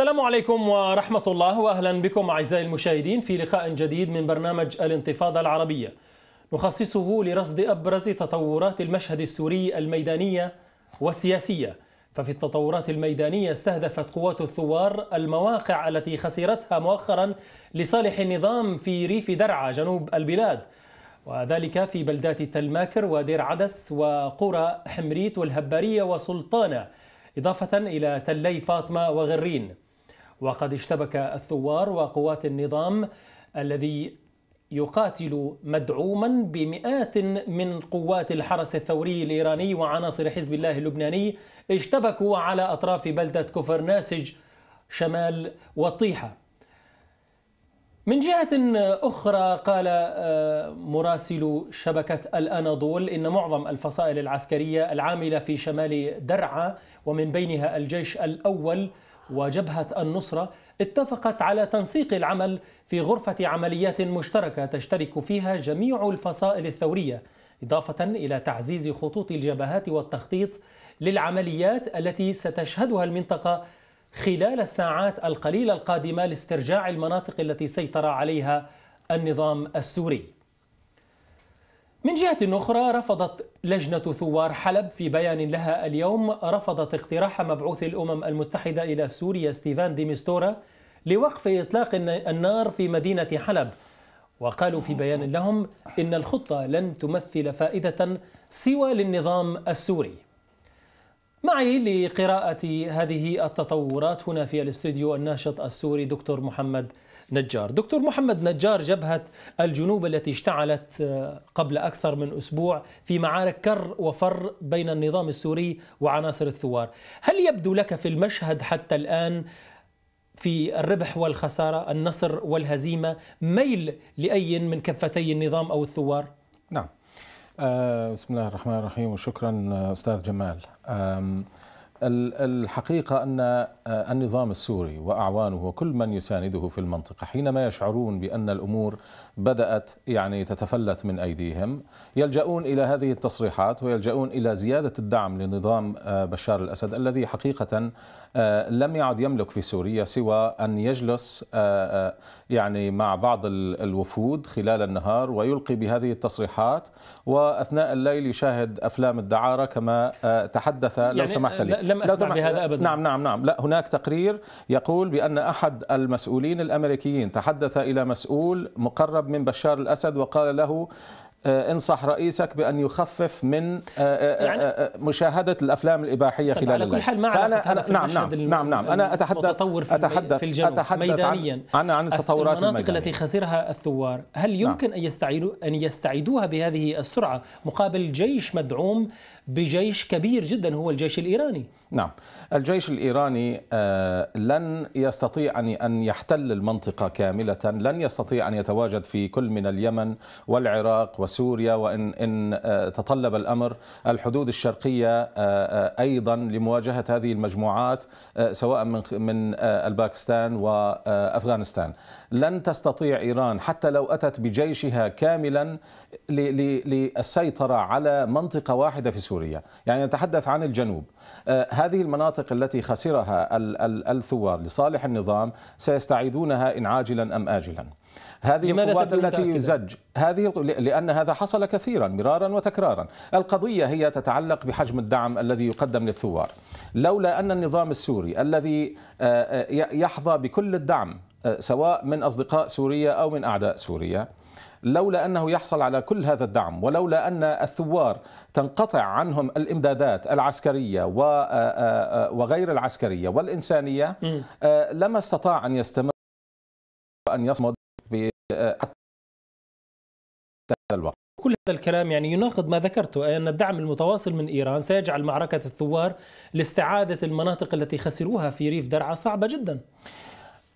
السلام عليكم ورحمة الله وأهلا بكم أعزائي المشاهدين في لقاء جديد من برنامج الانتفاضة العربية نخصصه لرصد أبرز تطورات المشهد السوري الميدانية والسياسية ففي التطورات الميدانية استهدفت قوات الثوار المواقع التي خسرتها مؤخرا لصالح النظام في ريف درعا جنوب البلاد وذلك في بلدات تلماكر ودير عدس وقرى حمريت والهبارية وسلطانة إضافة إلى تلي فاطمة وغرين وقد اشتبك الثوار وقوات النظام الذي يقاتل مدعوما بمئات من قوات الحرس الثوري الايراني وعناصر حزب الله اللبناني اشتبكوا على اطراف بلده كفر ناسج شمال وطيحه. من جهه اخرى قال آه، مراسل شبكه الاناضول ان معظم الفصائل العسكريه العامله في شمال درعا ومن بينها الجيش الاول وجبهة النصرة اتفقت على تنسيق العمل في غرفة عمليات مشتركة تشترك فيها جميع الفصائل الثورية إضافة إلى تعزيز خطوط الجبهات والتخطيط للعمليات التي ستشهدها المنطقة خلال الساعات القليلة القادمة لاسترجاع المناطق التي سيطر عليها النظام السوري من جهة أخرى رفضت لجنة ثوار حلب في بيان لها اليوم رفضت اقتراح مبعوث الأمم المتحدة إلى سوريا ستيفان ديمستورا لوقف إطلاق النار في مدينة حلب وقالوا في بيان لهم إن الخطة لن تمثل فائدة سوى للنظام السوري معي لقراءة هذه التطورات هنا في الاستوديو الناشط السوري دكتور محمد نجار دكتور محمد نجار جبهة الجنوب التي اشتعلت آه، قبل أكثر من أسبوع في معارك كر وفر بين النظام السوري وعناصر الثوار هل يبدو لك في المشهد حتى الآن في الربح والخسارة النصر والهزيمة ميل لأي من كفتي النظام أو الثوار؟ نعم آه، بسم الله الرحمن الرحيم وشكرا آه، أستاذ جمال الحقيقة أن آه، النظام السوري وأعوانه وكل من يسانده في المنطقة حينما يشعرون بأن الأمور بدأت يعني تتفلت من أيديهم يلجؤون إلى هذه التصريحات ويلجؤون إلى زيادة الدعم لنظام آه، بشار الأسد الذي حقيقة آه، لم يعد يملك في سوريا سوى أن يجلس آه، يعني مع بعض الوفود خلال النهار ويلقي بهذه التصريحات وأثناء الليل يشاهد أفلام الدعارة كما تحدث يعني لو سمحت لي لم أسمع بهذا أبدا نعم نعم نعم لا هناك تقرير يقول بأن أحد المسؤولين الأمريكيين تحدث إلى مسؤول مقرب العرب من بشار الأسد وقال له آه، انصح رئيسك بأن يخفف من آه، آه، يعني مشاهدة الأفلام الإباحية خلال على كل حال ما علاقة هذا في نعم نعم نعم, نعم أنا أتحدث متطور في, أتحدث في الجنوب أتحدث ميدانيا عن, عن التطورات المناطق الميدانية. التي خسرها الثوار هل نعم. يمكن نعم. أن يستعيدوها بهذه السرعة مقابل جيش مدعوم بجيش كبير جدا هو الجيش الإيراني نعم الجيش الإيراني آه، لن يستطيع أن يحتل المنطقة كاملة لن يستطيع أن يتواجد في كل من اليمن والعراق وسوريا وإن إن آه، تطلب الأمر الحدود الشرقية آه، أيضا لمواجهة هذه المجموعات سواء من من الباكستان وأفغانستان لن تستطيع إيران حتى لو أتت بجيشها كاملا للسيطرة على منطقة واحدة في سوريا سوريا يعني نتحدث عن الجنوب آه، هذه المناطق التي خسرها الثوار لصالح النظام سيستعيدونها إن عاجلا أم آجلا هذه القوات التي زج هذه لأن هذا حصل كثيرا مرارا وتكرارا القضية هي تتعلق بحجم الدعم الذي يقدم للثوار لولا أن النظام السوري الذي آه، آه، يحظى بكل الدعم سواء من أصدقاء سوريا أو من أعداء سوريا لولا انه يحصل على كل هذا الدعم ولولا ان الثوار تنقطع عنهم الامدادات العسكريه آه، آه، آه، وغير العسكريه والانسانيه لما استطاع ان يستمر وان يصمد حتى الوقت كل هذا الكلام يعني يناقض ما ذكرته أن الدعم المتواصل من إيران سيجعل معركة الثوار لاستعادة المناطق التي خسروها في ريف درعا صعبة جدا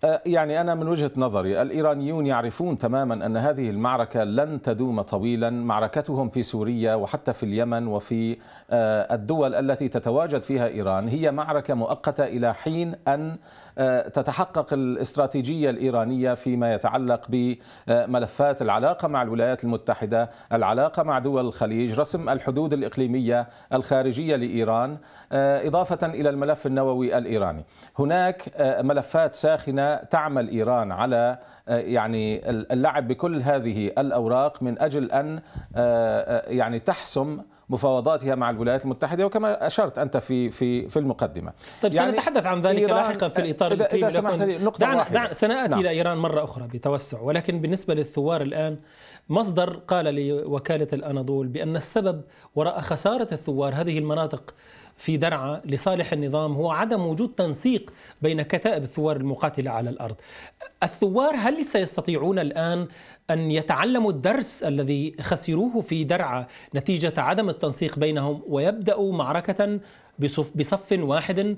أه، يعني أنا من وجهة نظري الإيرانيون يعرفون تماما أن هذه المعركة لن تدوم طويلا معركتهم في سوريا وحتى في اليمن وفي أه، الدول التي تتواجد فيها إيران هي معركة مؤقتة إلى حين أن آه، تتحقق الاستراتيجية الإيرانية فيما يتعلق بملفات العلاقة مع الولايات المتحدة العلاقة مع دول الخليج رسم الحدود الإقليمية الخارجية لإيران آه، إضافة إلى الملف النووي الإيراني هناك آه، ملفات ساخنة تعمل إيران على يعني اللعب بكل هذه الأوراق من أجل أن يعني تحسم مفاوضاتها مع الولايات المتحدة وكما أشرت أنت في في في المقدمة طيب يعني سنتحدث عن ذلك لاحقا في الإطار إذا, إذا سمحت نقطة دعنا, دعنا سنأتي نعم. إلى إيران مرة أخرى بتوسع ولكن بالنسبة للثوار الآن مصدر قال لوكالة الأناضول بأن السبب وراء خسارة الثوار هذه المناطق في درعا لصالح النظام هو عدم وجود تنسيق بين كتائب الثوار المقاتلة على الأرض الثوار هل سيستطيعون الآن أن يتعلموا الدرس الذي خسروه في درعا نتيجة عدم التنسيق بينهم ويبدأوا معركة بصف, بصف واحد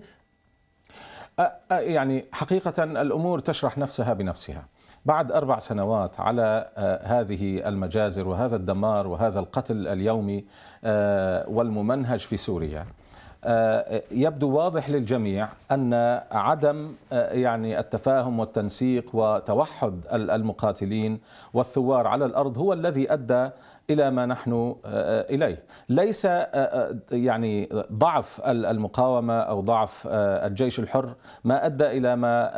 يعني حقيقة الأمور تشرح نفسها بنفسها بعد أربع سنوات على آه، هذه المجازر وهذا الدمار وهذا القتل اليومي آه، والممنهج في سوريا آه، يبدو واضح للجميع ان عدم آه، يعني التفاهم والتنسيق وتوحد المقاتلين والثوار على الارض هو الذي ادى الى ما نحن آه، اليه، ليس يعني ضعف المقاومه او ضعف الجيش الحر ما ادى الى ما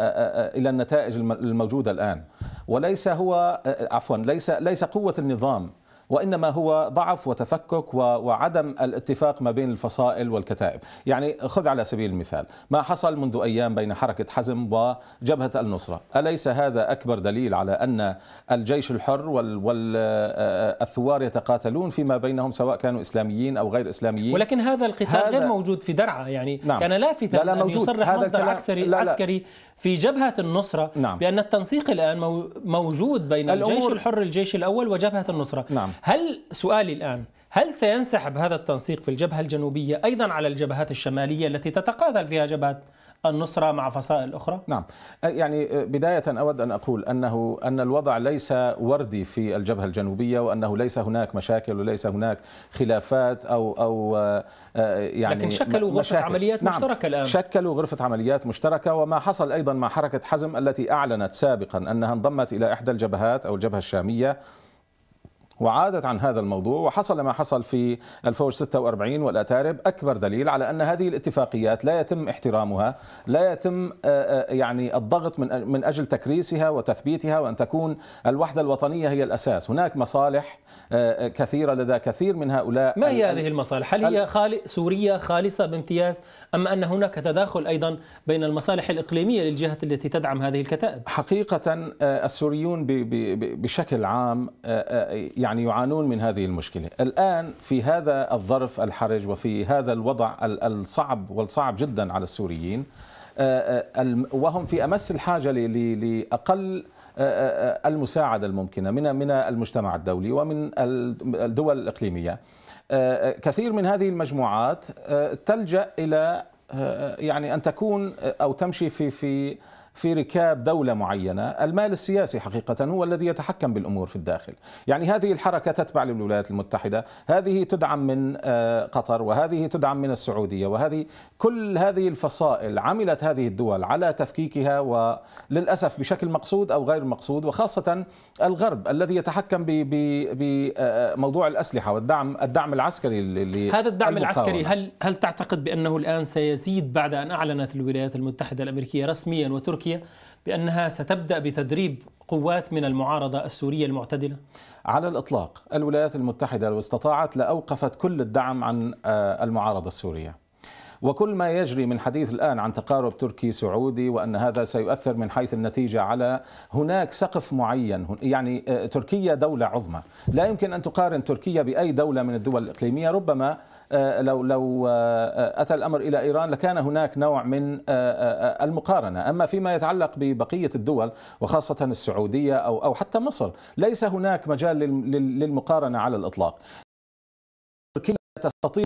الى النتائج الموجوده الان، وليس هو عفوا ليس ليس قوه النظام وإنما هو ضعف وتفكك وعدم الاتفاق ما بين الفصائل والكتائب يعني خذ على سبيل المثال ما حصل منذ أيام بين حركة حزم وجبهة النصرة أليس هذا أكبر دليل على أن الجيش الحر والثوار آه، يتقاتلون فيما بينهم سواء كانوا إسلاميين أو غير إسلاميين ولكن هذا القتال هذا غير موجود في درعا يعني نعم كان لافتا لا لا أن يصرح مصدر عسكري, لا لا عسكري في جبهة النصرة نعم. بأن التنسيق الآن موجود بين الأمور... الجيش الحر الجيش الأول وجبهة النصرة نعم. هل سؤالي الآن هل سينسحب هذا التنسيق في الجبهة الجنوبية أيضا على الجبهات الشمالية التي تتقاتل فيها جبهة النصرة مع فصائل أخرى؟ نعم يعني بداية أود أن أقول أنه أن الوضع ليس وردي في الجبهة الجنوبية وأنه ليس هناك مشاكل وليس هناك خلافات أو أو يعني لكن شكلوا غرفة مشاكل. عمليات نعم مشتركة الآن شكلوا غرفة عمليات مشتركة وما حصل أيضا مع حركة حزم التي أعلنت سابقا أنها انضمت إلى إحدى الجبهات أو الجبهة الشامية وعادت عن هذا الموضوع وحصل ما حصل في الفوج 46 والأتارب أكبر دليل على أن هذه الاتفاقيات لا يتم احترامها لا يتم آه، آه، يعني الضغط من من أجل تكريسها وتثبيتها وأن تكون الوحدة الوطنية هي الأساس هناك مصالح آه، كثيرة لدى كثير من هؤلاء ما هي هذه المصالح؟ هل هي خالي سورية خالصة بامتياز أم أن هناك تداخل أيضا بين المصالح الإقليمية للجهة التي تدعم هذه الكتائب؟ حقيقة السوريون بشكل عام يعني يعني يعانون من هذه المشكلة الآن في هذا الظرف الحرج وفي هذا الوضع الصعب والصعب جدا على السوريين آه، آه، وهم في أمس الحاجة لأقل آه، المساعدة الممكنة من من المجتمع الدولي ومن الدول الإقليمية كثير من هذه المجموعات تلجأ إلى يعني أن تكون أو تمشي في في في ركاب دولة معينة المال السياسي حقيقة هو الذي يتحكم بالأمور في الداخل يعني هذه الحركة تتبع للولايات المتحدة هذه تدعم من آه، قطر وهذه تدعم من السعودية وهذه كل هذه الفصائل عملت هذه الدول على تفكيكها وللأسف بشكل مقصود أو غير مقصود وخاصة الغرب الذي يتحكم بموضوع آه، الأسلحة والدعم الدعم العسكري هذا الدعم العسكري هل هل تعتقد بأنه الآن سيزيد بعد أن أعلنت الولايات المتحدة الأمريكية رسميا وتركيا تركيا بأنها ستبدأ بتدريب قوات من المعارضة السورية المعتدلة؟ على الإطلاق الولايات المتحدة لو استطاعت لأوقفت كل الدعم عن آه، المعارضة السورية وكل ما يجري من حديث الآن عن تقارب تركي سعودي وأن هذا سيؤثر من حيث النتيجة على هناك سقف معين يعني آه، تركيا دولة عظمى لا يمكن أن تقارن تركيا بأي دولة من الدول الإقليمية ربما آه، لو لو آه، آه، اتى الامر الى ايران لكان هناك نوع من المقارنه، اما فيما يتعلق ببقيه الدول وخاصه السعوديه او او حتى مصر، ليس هناك مجال للمقارنه على الاطلاق. تركيا تستطيع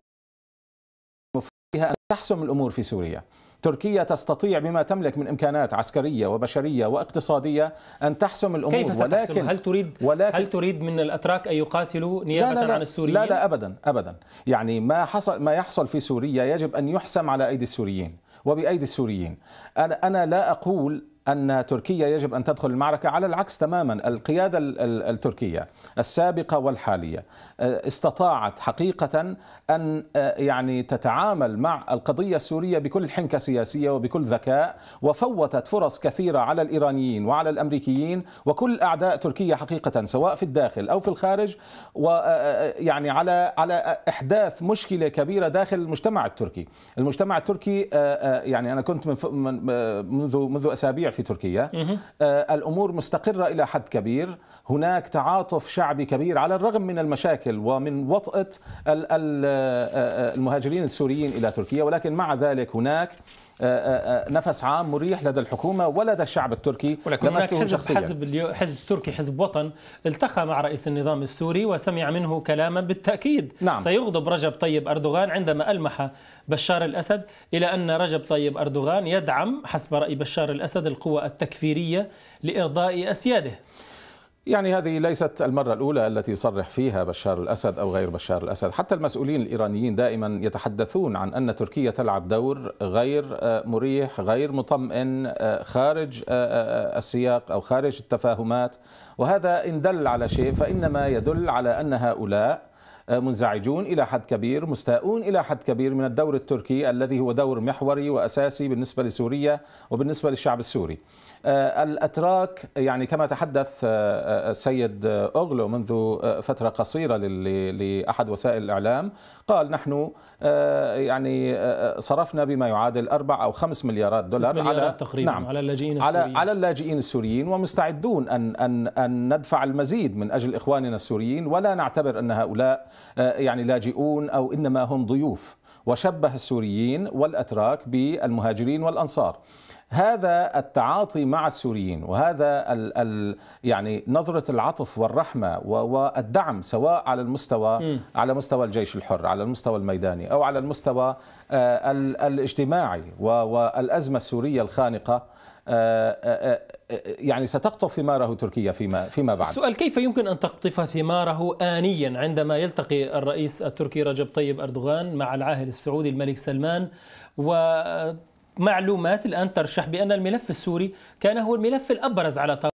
فيها ان تحسم الامور في سوريا. تركيا تستطيع بما تملك من إمكانات عسكرية وبشرية واقتصادية أن تحسم الأمور كيف ستحسم؟ ولكن هل تريد ولكن هل تريد من الأتراك أن يقاتلوا نيابة لا لا لا عن السوريين؟ لا لا أبدا أبدا يعني ما حصل ما يحصل في سوريا يجب أن يحسم على أيدي السوريين وبأيدي السوريين أنا أنا لا أقول أن تركيا يجب أن تدخل المعركة على العكس تماما القيادة التركية السابقة والحالية آه، استطاعت حقيقة أن آه، يعني تتعامل مع القضية السورية بكل حنكة سياسية وبكل ذكاء وفوتت فرص كثيرة على الإيرانيين وعلى الأمريكيين وكل أعداء تركيا حقيقة سواء في الداخل أو في الخارج ويعني آه، على على إحداث مشكلة كبيرة داخل المجتمع التركي المجتمع التركي يعني أنا كنت منذ منذ أسابيع في في تركيا آه، الأمور مستقرة إلى حد كبير هناك تعاطف شعبي كبير على الرغم من المشاكل ومن وطأة آه، آه، المهاجرين السوريين إلى تركيا ولكن مع ذلك هناك آه، آه، آه، نفس عام مريح لدى الحكومه ولدى الشعب التركي ولكن هناك حزب, شخصيا. حزب, حزب تركي حزب وطن التقى مع رئيس النظام السوري وسمع منه كلاما بالتاكيد نعم. سيغضب رجب طيب اردوغان عندما المح بشار الاسد الى ان رجب طيب اردوغان يدعم حسب راي بشار الاسد القوى التكفيريه لارضاء اسياده يعني هذه ليست المرة الأولى التي يصرح فيها بشار الأسد أو غير بشار الأسد حتى المسؤولين الإيرانيين دائما يتحدثون عن أن تركيا تلعب دور غير آه، مريح غير مطمئن آه، خارج آه، السياق أو خارج التفاهمات وهذا إن دل على شيء فإنما يدل على أن هؤلاء منزعجون الى حد كبير مستاءون الى حد كبير من الدور التركي الذي هو دور محوري واساسي بالنسبه لسوريا وبالنسبه للشعب السوري آه، الأتراك يعني كما تحدث آه، آه، السيد اوغلو منذ فترة قصيرة لأحد وسائل الإعلام قال نحن يعني صرفنا بما يعادل أربع أو خمس مليارات دولار مليارات على تقريبا نعم على اللاجئين السوريين على, على اللاجئين السوريين ومستعدون أن أن أن ندفع المزيد من أجل إخواننا السوريين ولا نعتبر أن هؤلاء يعني لاجئون أو إنما هم ضيوف وشبه السوريين والأتراك بالمهاجرين والأنصار هذا التعاطي مع السوريين وهذا ال ال يعني نظرة العطف والرحمة والدعم سواء على المستوى م. على مستوى الجيش الحر على المستوى الميداني أو على المستوى آه، الاجتماعي والأزمة السورية الخانقة آه، آه، يعني ستقطف ثماره تركيا فيما فيما بعد. السؤال كيف يمكن ان تقطف ثماره آنيا عندما يلتقي الرئيس التركي رجب طيب اردوغان مع العاهل السعودي الملك سلمان و معلومات الآن ترشح بأن الملف السوري كان هو الملف الأبرز على طاولة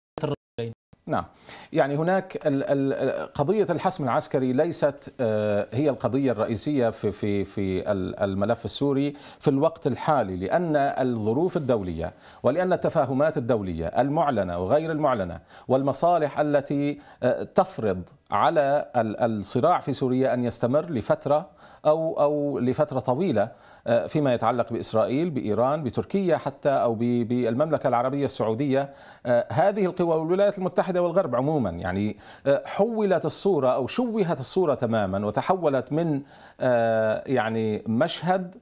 الرجلين نعم يعني هناك قضية الحسم العسكري ليست آه، هي القضية الرئيسية في في في الملف السوري في الوقت الحالي لأن الظروف الدولية ولأن التفاهمات الدولية المعلنة وغير المعلنة والمصالح التي آه، تفرض على الصراع في سوريا أن يستمر لفترة أو أو لفترة طويلة آه، فيما يتعلق بإسرائيل بإيران بتركيا حتى أو بالمملكة العربية السعودية آه، هذه القوى والولايات المتحدة والغرب عموما يعني آه، حولت الصورة أو شوهت الصورة تماما وتحولت من يعني مشهد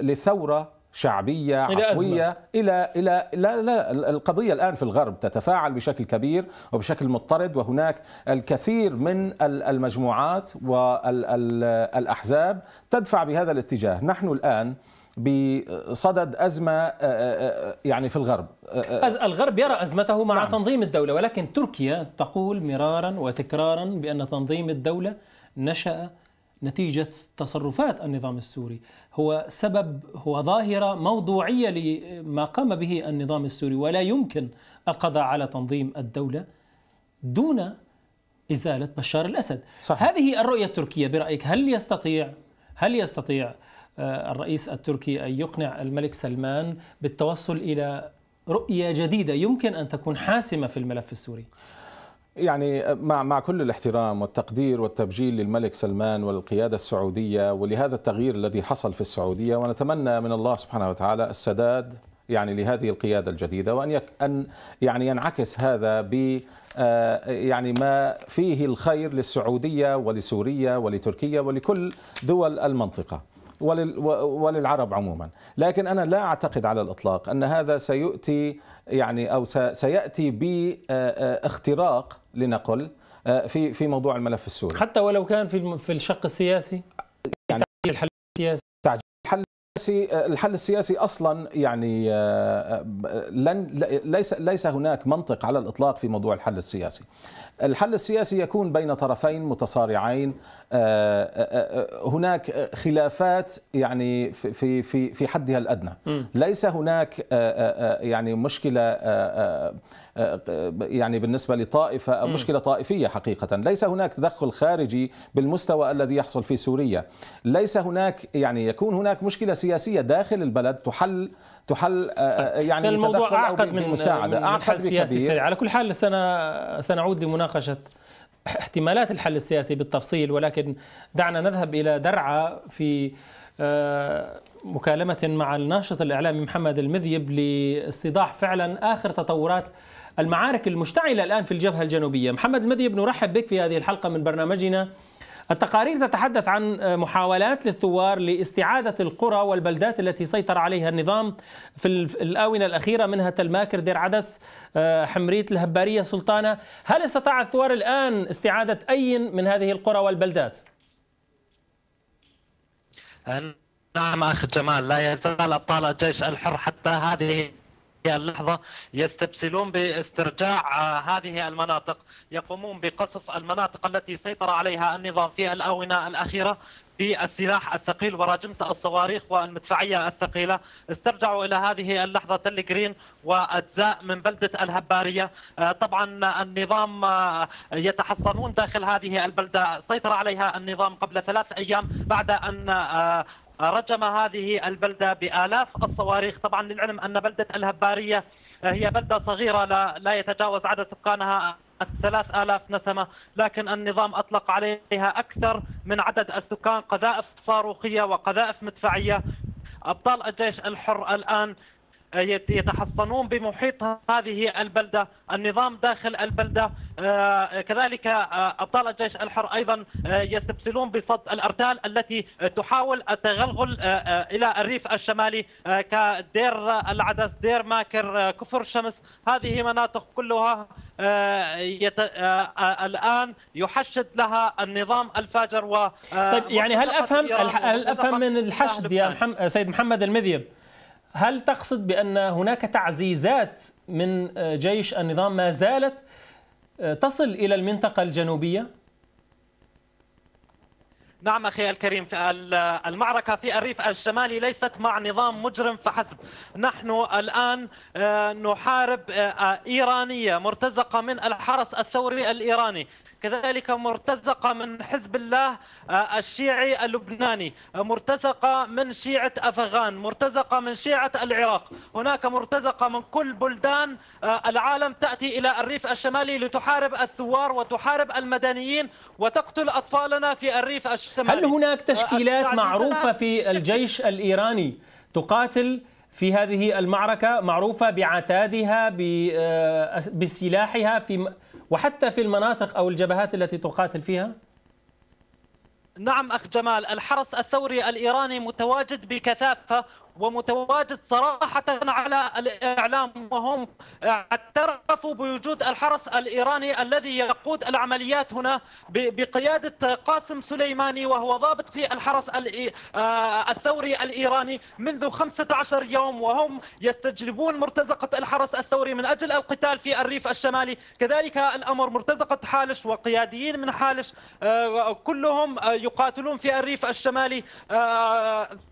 لثورة شعبية عفوية إلى إلى لا لا القضية الآن في الغرب تتفاعل بشكل كبير وبشكل مضطرد وهناك الكثير من المجموعات والأحزاب تدفع بهذا الاتجاه نحن الآن بصدد أزمة آه، آه، آه، يعني في الغرب الغرب يرى أزمته مع نعم. تنظيم الدولة ولكن تركيا تقول مرارا وتكرارا بأن تنظيم الدولة نشأ نتيجة تصرفات النظام السوري هو سبب هو ظاهرة موضوعية لما قام به النظام السوري ولا يمكن القضاء على تنظيم الدولة دون إزالة بشار الأسد صحيح. هذه الرؤية التركية برأيك هل يستطيع هل يستطيع آه، الرئيس التركي أن يقنع الملك سلمان بالتوصل إلى رؤية جديدة يمكن أن تكون حاسمة في الملف السوري يعني آه، مع مع كل الاحترام والتقدير والتبجيل للملك سلمان والقياده السعوديه ولهذا التغيير الذي حصل في السعوديه ونتمنى من الله سبحانه وتعالى السداد يعني لهذه القياده الجديده وان يك ان يعني ينعكس هذا ب آه، يعني ما فيه الخير للسعوديه ولسوريا ولتركيا ولكل دول المنطقه. ولل وللعرب عموما لكن أنا لا أعتقد على الإطلاق أن هذا سيؤتي يعني أو سيأتي باختراق آه، آه، لنقل آه، في في موضوع الملف السوري حتى ولو كان في في الشق السياسي يعني, يعني الحل السياسي تعجيل الحل السياسي الحل السياسي اصلا يعني لن ليس ليس هناك منطق على الاطلاق في موضوع الحل السياسي. الحل السياسي يكون بين طرفين متصارعين آه، آه، آه، هناك خلافات يعني في في في حدها الادنى ليس هناك يعني مشكله يعني بالنسبه لطائفه مشكله طائفيه حقيقه ليس هناك تدخل خارجي بالمستوى الذي يحصل في سوريا ليس هناك يعني يكون هناك مشكله سياسيه داخل البلد تحل تحل طيب. يعني الموضوع اعقد من المساعده اعقد سياسي سريع على كل حال سنعود لمناقشه احتمالات الحل السياسي بالتفصيل ولكن دعنا نذهب إلى درعا في آه، مكالمة مع الناشط الإعلامي محمد المذيب لاستيضاح فعلا آخر تطورات المعارك المشتعلة الآن في الجبهة الجنوبية محمد المذيب نرحب بك في هذه الحلقة من برنامجنا التقارير تتحدث عن محاولات للثوار لاستعادة القرى والبلدات التي سيطر عليها النظام في الآونة الأخيرة منها تلماكر دير عدس آه، حمريت الهبارية سلطانة هل استطاع الثوار الآن استعادة أي من هذه القرى والبلدات؟ آه، نعم أخي جمال لا يزال أبطال الجيش الحر حتى هذه اللحظة يستبسلون باسترجاع آه، هذه المناطق يقومون بقصف المناطق التي سيطر عليها النظام في الآونة الأخيرة بالسلاح الثقيل وراجمة الصواريخ والمدفعية الثقيلة استرجعوا إلى هذه اللحظة تل جرين وأجزاء من بلدة الهبارية آه، طبعا النظام آه، يتحصنون داخل هذه البلدة سيطر عليها النظام قبل ثلاث أيام بعد أن رجم هذه البلدة بآلاف الصواريخ طبعا للعلم أن بلدة الهبارية هي بلدة صغيرة لا, يتجاوز عدد سكانها الثلاث آلاف نسمة لكن النظام أطلق عليها أكثر من عدد السكان قذائف صاروخية وقذائف مدفعية أبطال الجيش الحر الآن يتحصنون بمحيط هذه البلدة النظام داخل البلدة آه، كذلك آه، أبطال الجيش الحر أيضا آه، يستبسلون بصد الأرتال التي تحاول التغلغل إلى الريف الشمالي كدير العدس دير ماكر كفر الشمس هذه مناطق كلها يت... الآن يحشد لها النظام الفاجر و طيب يعني هل أفهم هل أفهم من الحشد يا محمد سيد محمد المذيب هل تقصد بأن هناك تعزيزات من جيش النظام ما زالت آه، تصل إلى المنطقة الجنوبية؟ نعم أخي الكريم المعركة في الريف الشمالي ليست مع نظام مجرم فحسب نحن الآن آه، نحارب آه، إيرانية مرتزقة من الحرس الثوري الإيراني كذلك مرتزقة من حزب الله آه، الشيعي اللبناني آه، مرتزقة من شيعة أفغان مرتزقة من شيعة العراق هناك مرتزقة من كل بلدان آه، العالم تأتي إلى الريف الشمالي لتحارب الثوار وتحارب المدنيين وتقتل أطفالنا في الريف الشمالي هل هناك تشكيلات معروفة في الجيش الإيراني تقاتل في هذه المعركة معروفة بعتادها بسلاحها في وحتى في المناطق أو الجبهات التي تقاتل فيها؟ نعم أخ جمال الحرس الثوري الإيراني متواجد بكثافة ومتواجد صراحة على الإعلام وهم اعترفوا بوجود الحرس الإيراني الذي يقود العمليات هنا بقيادة قاسم سليماني وهو ضابط في الحرس آه، الثوري الإيراني منذ 15 يوم وهم يستجلبون مرتزقة الحرس الثوري من أجل القتال في الريف الشمالي كذلك الأمر مرتزقة حالش وقياديين من حالش آه، كلهم آه، يقاتلون في الريف الشمالي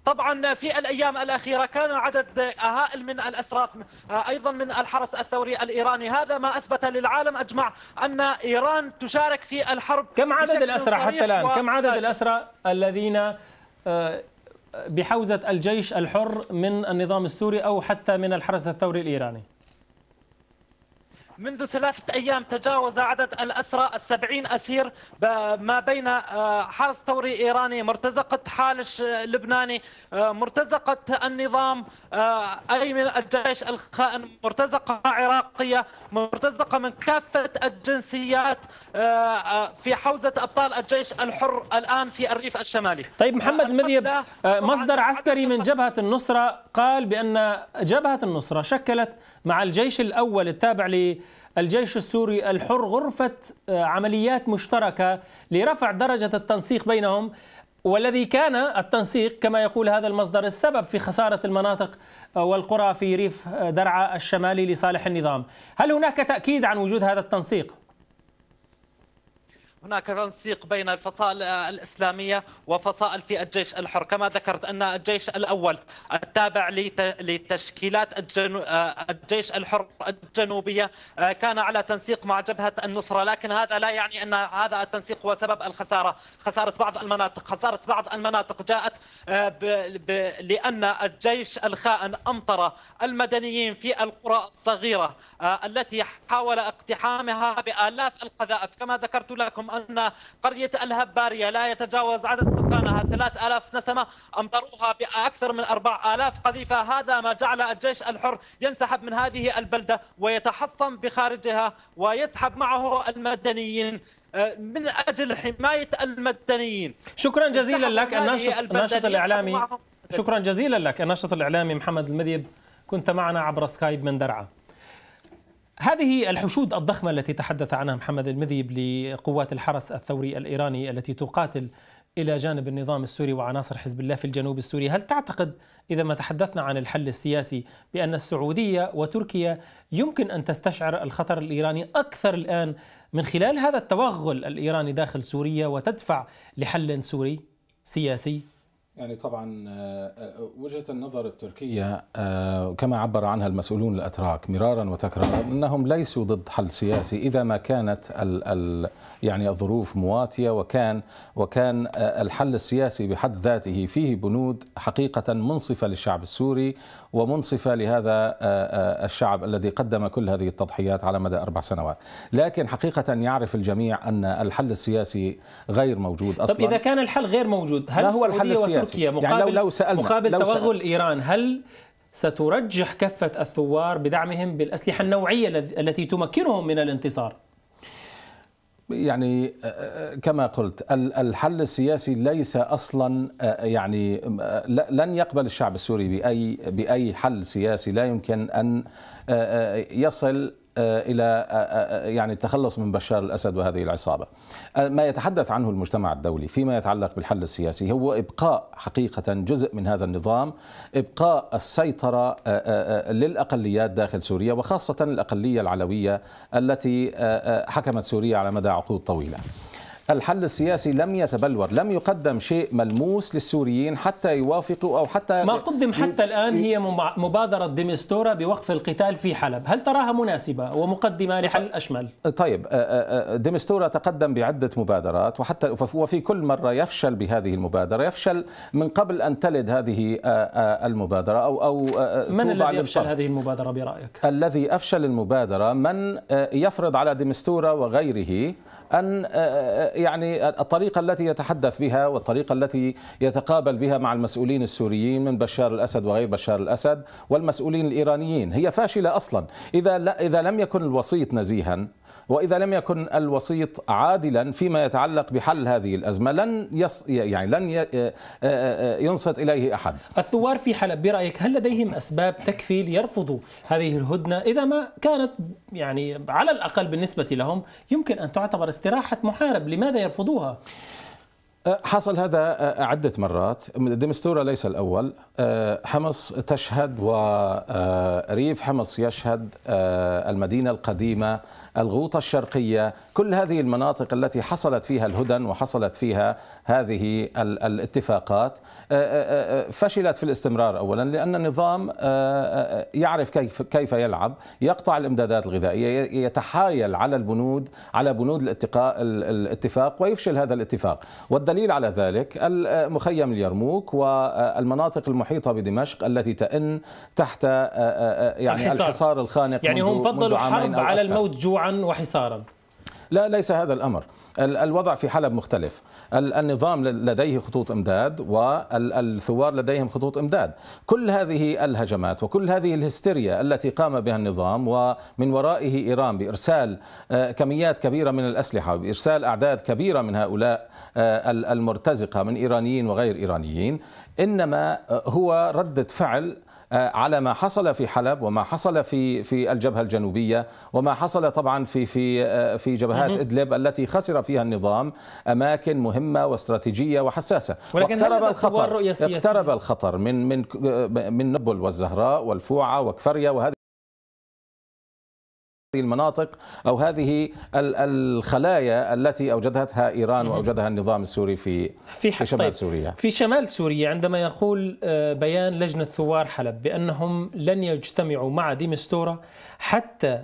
طبعا في الأيام الأخيرة الأخيرة كان عدد هائل من الأسراف آه، أيضا من الحرس الثوري الإيراني هذا ما أثبت للعالم أجمع أن إيران تشارك في الحرب كم عدد الأسرى حتى الآن و... كم عدد الأسرى الذين آه، بحوزة الجيش الحر من النظام السوري أو حتى من الحرس الثوري الإيراني منذ ثلاثة أيام تجاوز عدد الأسرى السبعين أسير ما بين آه، حرس ثوري إيراني مرتزقة حالش آه، لبناني آه، مرتزقة النظام أي من الجيش الخائن مرتزقة عراقية مرتزقة من كافة الجنسيات في حوزة أبطال الجيش الحر الآن في الريف الشمالي طيب محمد المذيب مصدر عسكري من جبهة النصرة قال بأن جبهة النصرة شكلت مع الجيش الأول التابع ل الجيش السوري الحر غرفة آه، عمليات مشتركة لرفع درجة التنسيق بينهم والذي كان التنسيق كما يقول هذا المصدر السبب في خسارة المناطق آه، والقرى في ريف آه، درعا الشمالي لصالح النظام هل هناك تأكيد عن وجود هذا التنسيق؟ هناك تنسيق بين الفصائل الإسلامية وفصائل في الجيش الحر كما ذكرت أن الجيش الأول التابع لتشكيلات آه، الجيش الحر الجنوبية آه، كان على تنسيق مع جبهة النصرة لكن هذا لا يعني أن هذا التنسيق هو سبب الخسارة خسارة بعض المناطق خسارة بعض المناطق جاءت آه، لأن الجيش الخائن أمطر المدنيين في القرى الصغيرة التي حاول اقتحامها بآلاف القذائف كما ذكرت لكم أن قرية الهبارية لا يتجاوز عدد سكانها 3000 نسمة أمطروها بأكثر من 4000 قذيفة هذا ما جعل الجيش الحر ينسحب من هذه البلدة ويتحصن بخارجها ويسحب معه المدنيين آه، من اجل حمايه المدنيين شكرا جزيلا لك الناشط, الاعلامي شكرا جزيلا لك الناشط الاعلامي محمد المذيب كنت معنا عبر سكايب من درعا هذه الحشود الضخمة التي تحدث عنها محمد المذيب لقوات الحرس الثوري الإيراني التي تقاتل إلى جانب النظام السوري وعناصر حزب الله في الجنوب السوري هل تعتقد إذا ما تحدثنا عن الحل السياسي بأن السعودية وتركيا يمكن أن تستشعر الخطر الإيراني أكثر الآن من خلال هذا التوغل الإيراني داخل سوريا وتدفع لحل سوري سياسي يعني طبعا آه، آه، وجهة النظر التركية آه، كما عبر عنها المسؤولون الأتراك مرارا وتكرارا أنهم ليسوا ضد حل سياسي إذا ما كانت يعني الظروف مواتية وكان وكان الحل السياسي بحد ذاته فيه بنود حقيقة منصفة للشعب السوري ومنصفة لهذا آه، آه، الشعب الذي قدم كل هذه التضحيات على مدى أربع سنوات لكن حقيقة يعرف الجميع أن الحل السياسي غير موجود أصلا طب إذا كان الحل غير موجود هل هو الحل السياسي مقابل, يعني لو, لو سألنا مقابل لو توغل إيران هل سترجح كفة الثوار بدعمهم بالأسلحة النوعية التي تمكنهم من الانتصار يعني آه، آه، كما قلت الحل السياسي ليس اصلا آه، يعني لن يقبل الشعب السوري باي باي حل سياسي لا يمكن ان يصل آه، الى آه، آه، يعني التخلص من بشار الاسد وهذه العصابه. ما يتحدث عنه المجتمع الدولي فيما يتعلق بالحل السياسي هو ابقاء حقيقه جزء من هذا النظام، ابقاء السيطره للاقليات داخل سوريا وخاصه الاقليه العلويه التي حكمت سوريا على مدى عقود طويله. الحل السياسي لم يتبلور لم يقدم شيء ملموس للسوريين حتى يوافقوا أو حتى ما قدم حتى الآن هي مبادرة ديمستورا بوقف القتال في حلب هل تراها مناسبة ومقدمة لحل أشمل؟ طيب آه، آه، آه، ديمستورا تقدم بعدة مبادرات وحتى وفي كل مرة يفشل بهذه المبادرة يفشل من قبل أن تلد هذه المبادرة أو أو من الذي أفشل هذه المبادرة برأيك؟ الذي أفشل المبادرة من يفرض على ديمستورا وغيره ان آه، آه، آه، يعني الطريقه التي يتحدث بها والطريقه التي يتقابل بها مع المسؤولين السوريين من بشار الاسد وغير بشار الاسد والمسؤولين الايرانيين هي فاشله اصلا اذا اذا لم يكن الوسيط نزيها وإذا لم يكن الوسيط عادلا فيما يتعلق بحل هذه الأزمة لن يص... يعني لن آه، آه، آه، ينصت إليه أحد الثوار في حلب برأيك هل لديهم أسباب تكفي ليرفضوا هذه الهدنة إذا ما كانت يعني على الأقل بالنسبة لهم يمكن أن تعتبر استراحة محارب لماذا يرفضوها؟ حصل هذا عدة مرات دمستورة ليس الأول حمص تشهد وريف حمص يشهد المدينة القديمة الغوطة الشرقية كل هذه المناطق التي حصلت فيها الهدن وحصلت فيها هذه الاتفاقات آه، آه، آه، فشلت في الاستمرار أولا لأن النظام يعرف كيف كيف يلعب يقطع الإمدادات الغذائية يتحايل على البنود على بنود الاتفاق ويفشل هذا الاتفاق والدليل على ذلك مخيم اليرموك والمناطق المحيطة بدمشق التي تئن تحت يعني الحصار, الحصار الخانق يعني هم فضلوا حرب على الموت جوعا وحصارا لا ليس هذا الامر الوضع في حلب مختلف النظام لديه خطوط امداد والثوار لديهم خطوط امداد كل هذه الهجمات وكل هذه الهستيريا التي قام بها النظام ومن ورائه ايران بارسال آه، كميات كبيره من الاسلحه بارسال اعداد كبيره من هؤلاء آه، المرتزقه من ايرانيين وغير ايرانيين انما آه، هو رده فعل آه، على ما حصل في حلب وما حصل في في الجبهه الجنوبيه وما حصل طبعا في في آه، في جبهات ادلب التي خسر فيها النظام اماكن مهمه واستراتيجيه وحساسه ولكن الخطر اقترب الخطر من من آه، من نبل والزهراء والفوعه وكفريه وهذه المناطق أو هذه الخلايا التي أوجدتها إيران وأوجدها النظام السوري في, في, شمال طيب سوريا في شمال سوريا عندما يقول آه، بيان لجنة ثوار حلب بأنهم لن يجتمعوا مع ديمستورا حتى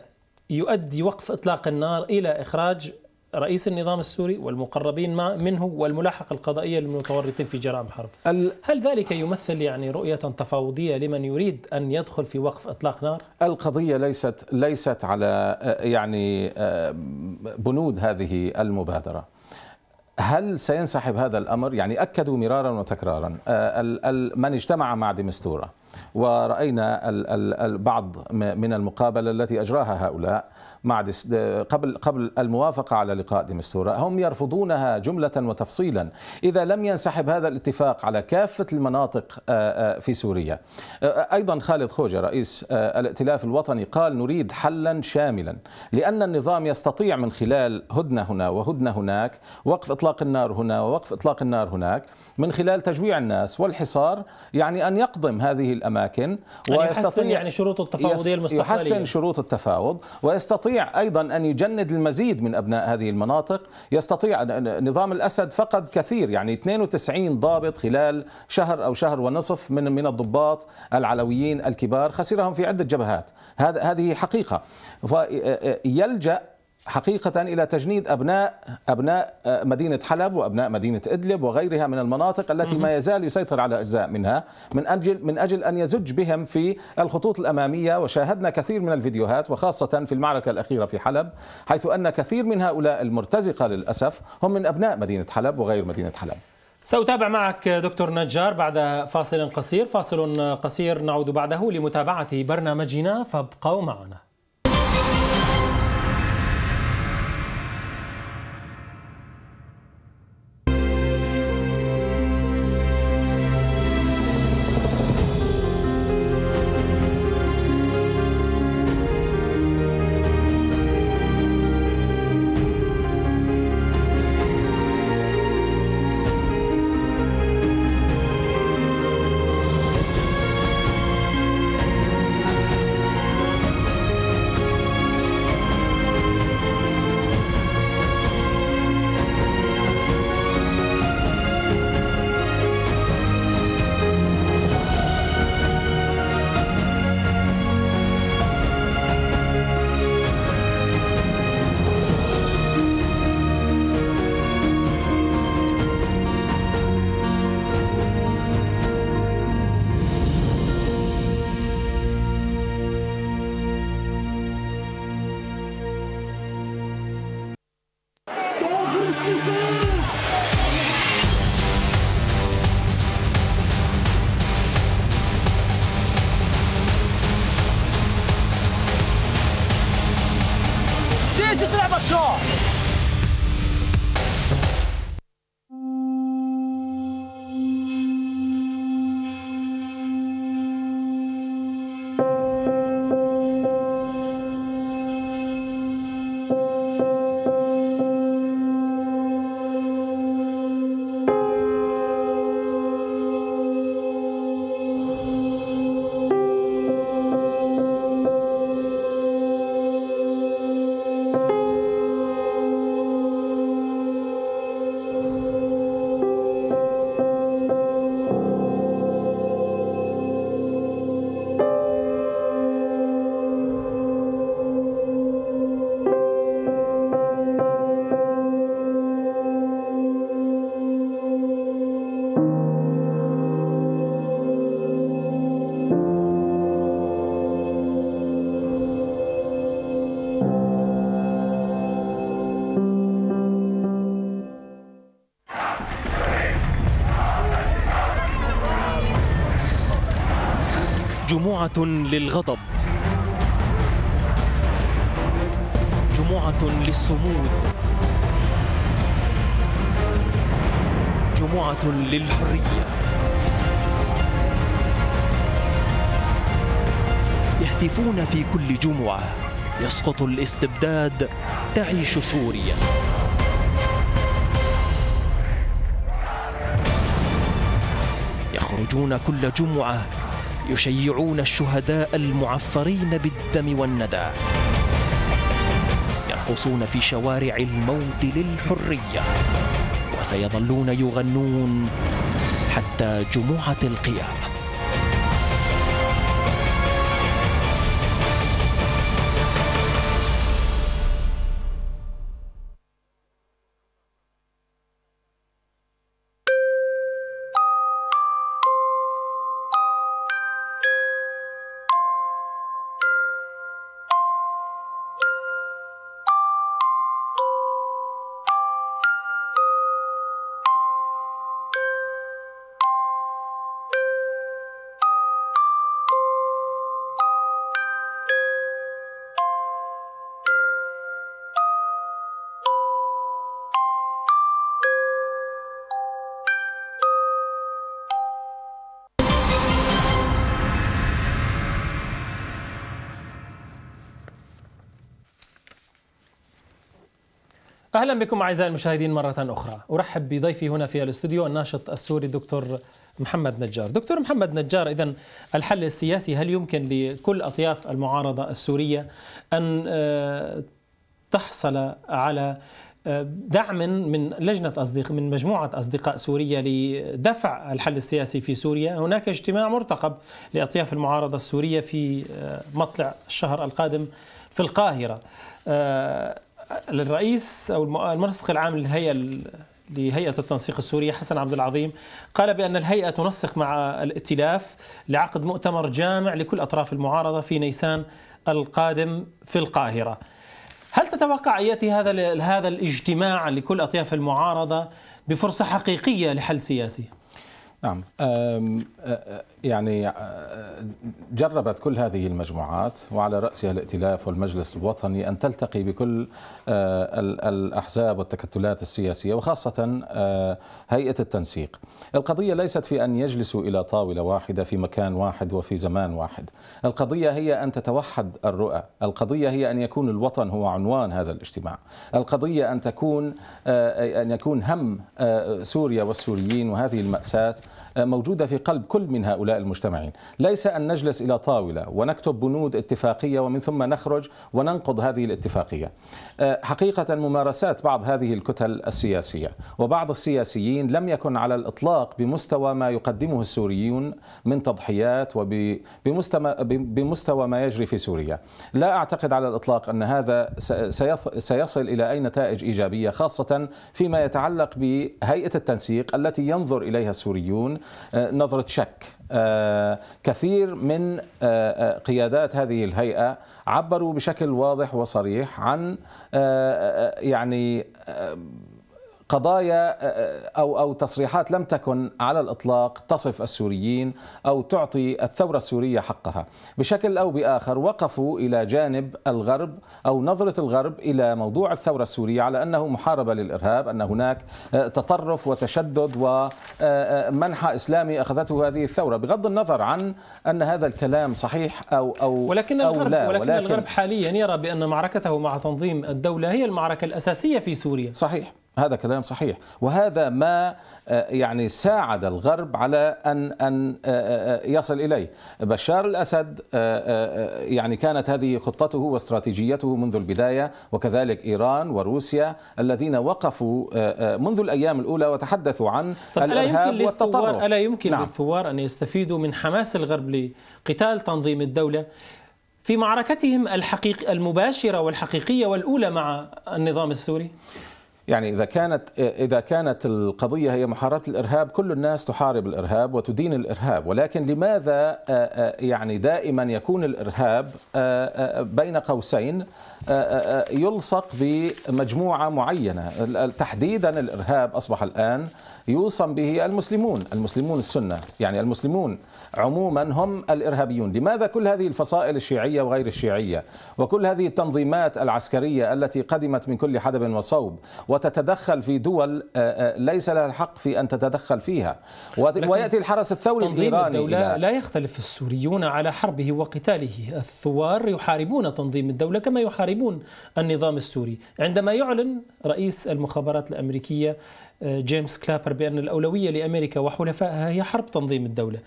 يؤدي وقف إطلاق النار إلى إخراج رئيس النظام السوري والمقربين منه والملاحقة القضائية للمتورطين في جرائم حرب هل ذلك يمثل يعني رؤية تفاوضية لمن يريد أن يدخل في وقف إطلاق نار؟ القضية ليست ليست على يعني بنود هذه المبادرة هل سينسحب هذا الأمر؟ يعني أكدوا مرارا وتكرارا آه، من اجتمع مع دمستورة ورأينا بعض من المقابلة التي أجراها هؤلاء مع آه، قبل قبل الموافقه على لقاء دمستورا هم يرفضونها جمله وتفصيلا اذا لم ينسحب هذا الاتفاق على كافه المناطق آه، آه، في سوريا ايضا خالد خوجه رئيس الائتلاف الوطني قال نريد حلا شاملا لان النظام يستطيع من خلال هدنه هنا وهدنه هناك وقف اطلاق النار هنا ووقف اطلاق النار هناك من خلال تجويع الناس والحصار يعني ان يقضم هذه الاماكن ويستطيع يعني شروط التفاوضيه المستقبليه يحسن شروط التفاوض ويستطيع يستطيع أيضا أن يجند المزيد من أبناء هذه المناطق يستطيع نظام الأسد فقد كثير يعني 92 ضابط خلال شهر أو شهر ونصف من من الضباط العلويين الكبار خسرهم في عدة جبهات هذه حقيقة يلجأ حقيقة إلى تجنيد أبناء أبناء آه، مدينة حلب وأبناء مدينة إدلب وغيرها من المناطق التي ما يزال يسيطر على أجزاء منها من أجل من أجل أن يزج بهم في الخطوط الأمامية وشاهدنا كثير من الفيديوهات وخاصة في المعركة الأخيرة في حلب حيث أن كثير من هؤلاء المرتزقة للأسف هم من أبناء مدينة حلب وغير مدينة حلب سأتابع معك دكتور نجار بعد فاصل قصير فاصل قصير نعود بعده لمتابعة برنامجنا فابقوا معنا جموعة للغضب جموعة للصمود جموعة للحرية يهتفون في كل جمعة يسقط الاستبداد تعيش سوريا يخرجون كل جمعة يشيعون الشهداء المعفرين بالدم والندى يرقصون في شوارع الموت للحرية وسيظلون يغنون حتى جمعة القيامة اهلا بكم اعزائي المشاهدين مره اخرى، ارحب بضيفي هنا في الاستوديو الناشط السوري الدكتور محمد نجار. دكتور محمد نجار اذا الحل السياسي هل يمكن لكل اطياف المعارضه السوريه ان آه، تحصل على آه، دعم من لجنة أصدقاء من مجموعة أصدقاء سوريا لدفع الحل السياسي في سوريا هناك اجتماع مرتقب لأطياف المعارضة السورية في آه، مطلع الشهر القادم في القاهرة الرئيس أو المنسق العام للهيئة لهيئة التنسيق السورية حسن عبد العظيم قال بأن الهيئة تنسق مع الائتلاف لعقد مؤتمر جامع لكل أطراف المعارضة في نيسان القادم في القاهرة هل تتوقع يأتي هذا هذا الاجتماع لكل أطياف المعارضة بفرصة حقيقية لحل سياسي؟ نعم يعني جربت كل هذه المجموعات وعلى رأسها الائتلاف والمجلس الوطني أن تلتقي بكل الأحزاب والتكتلات السياسية وخاصة هيئة التنسيق القضية ليست في أن يجلسوا إلى طاولة واحدة في مكان واحد وفي زمان واحد القضية هي أن تتوحد الرؤى القضية هي أن يكون الوطن هو عنوان هذا الاجتماع القضية أن تكون آه، أن يكون هم آه، سوريا والسوريين وهذه المأساة موجودة في قلب كل من هؤلاء المجتمعين ليس أن نجلس إلى طاولة ونكتب بنود اتفاقية ومن ثم نخرج وننقض هذه الاتفاقية آه، حقيقة ممارسات بعض هذه الكتل السياسية وبعض السياسيين لم يكن على الإطلاق بمستوى ما يقدمه السوريون من تضحيات وبمستوى ما يجري في سوريا لا أعتقد على الإطلاق أن هذا سيصل إلى أي نتائج إيجابية خاصة فيما يتعلق بهيئة التنسيق التي ينظر إليها السوريون آه، نظرة شك آه، كثير من آه، قيادات هذه الهيئة عبروا بشكل واضح وصريح عن يعني قضايا آه، آه، او او تصريحات لم تكن على الاطلاق تصف السوريين او تعطي الثوره السوريه حقها، بشكل او باخر وقفوا الى جانب الغرب او نظره الغرب الى موضوع الثوره السوريه على انه محاربه للارهاب، ان هناك آه، تطرف وتشدد ومنحى اسلامي اخذته هذه الثوره، بغض النظر عن ان هذا الكلام صحيح او او ولكن أو الغرب لا ولكن, ولكن الغرب حاليا يرى بان معركته مع تنظيم الدوله هي المعركه الاساسيه في سوريا. صحيح هذا كلام صحيح وهذا ما آه، يعني ساعد الغرب على ان ان آه، آه، يصل اليه بشار الاسد يعني كانت هذه خطته واستراتيجيته منذ البدايه وكذلك ايران وروسيا الذين وقفوا منذ الايام الاولى وتحدثوا عن الارهاب والتطرف الا يمكن نعم. للثوار ان يستفيدوا من حماس الغرب لقتال تنظيم الدوله في معركتهم الحقيق المباشرة والحقيقية والأولى مع النظام السوري؟ يعني إذا كانت إذا كانت القضية هي محاربة الإرهاب كل الناس تحارب الإرهاب وتدين الإرهاب ولكن لماذا آه، آه، يعني دائما يكون الإرهاب آه، بين قوسين يلصق بمجموعة معينة تحديدا الإرهاب أصبح الآن يوصم به المسلمون المسلمون السنة يعني المسلمون عموما هم الإرهابيون لماذا كل هذه الفصائل الشيعية وغير الشيعية وكل هذه التنظيمات العسكرية التي قدمت من كل حدب وصوب وتتدخل في دول آه، آه، ليس لها الحق في أن تتدخل فيها ويأتي الحرس الثوري الإيراني الدولة لا يختلف السوريون على حربه وقتاله الثوار يحاربون تنظيم الدولة كما يحاربون النظام السوري عندما يعلن رئيس المخابرات الأمريكية جيمس كلابر بأن الأولوية لأمريكا وحلفائها هي حرب تنظيم الدولة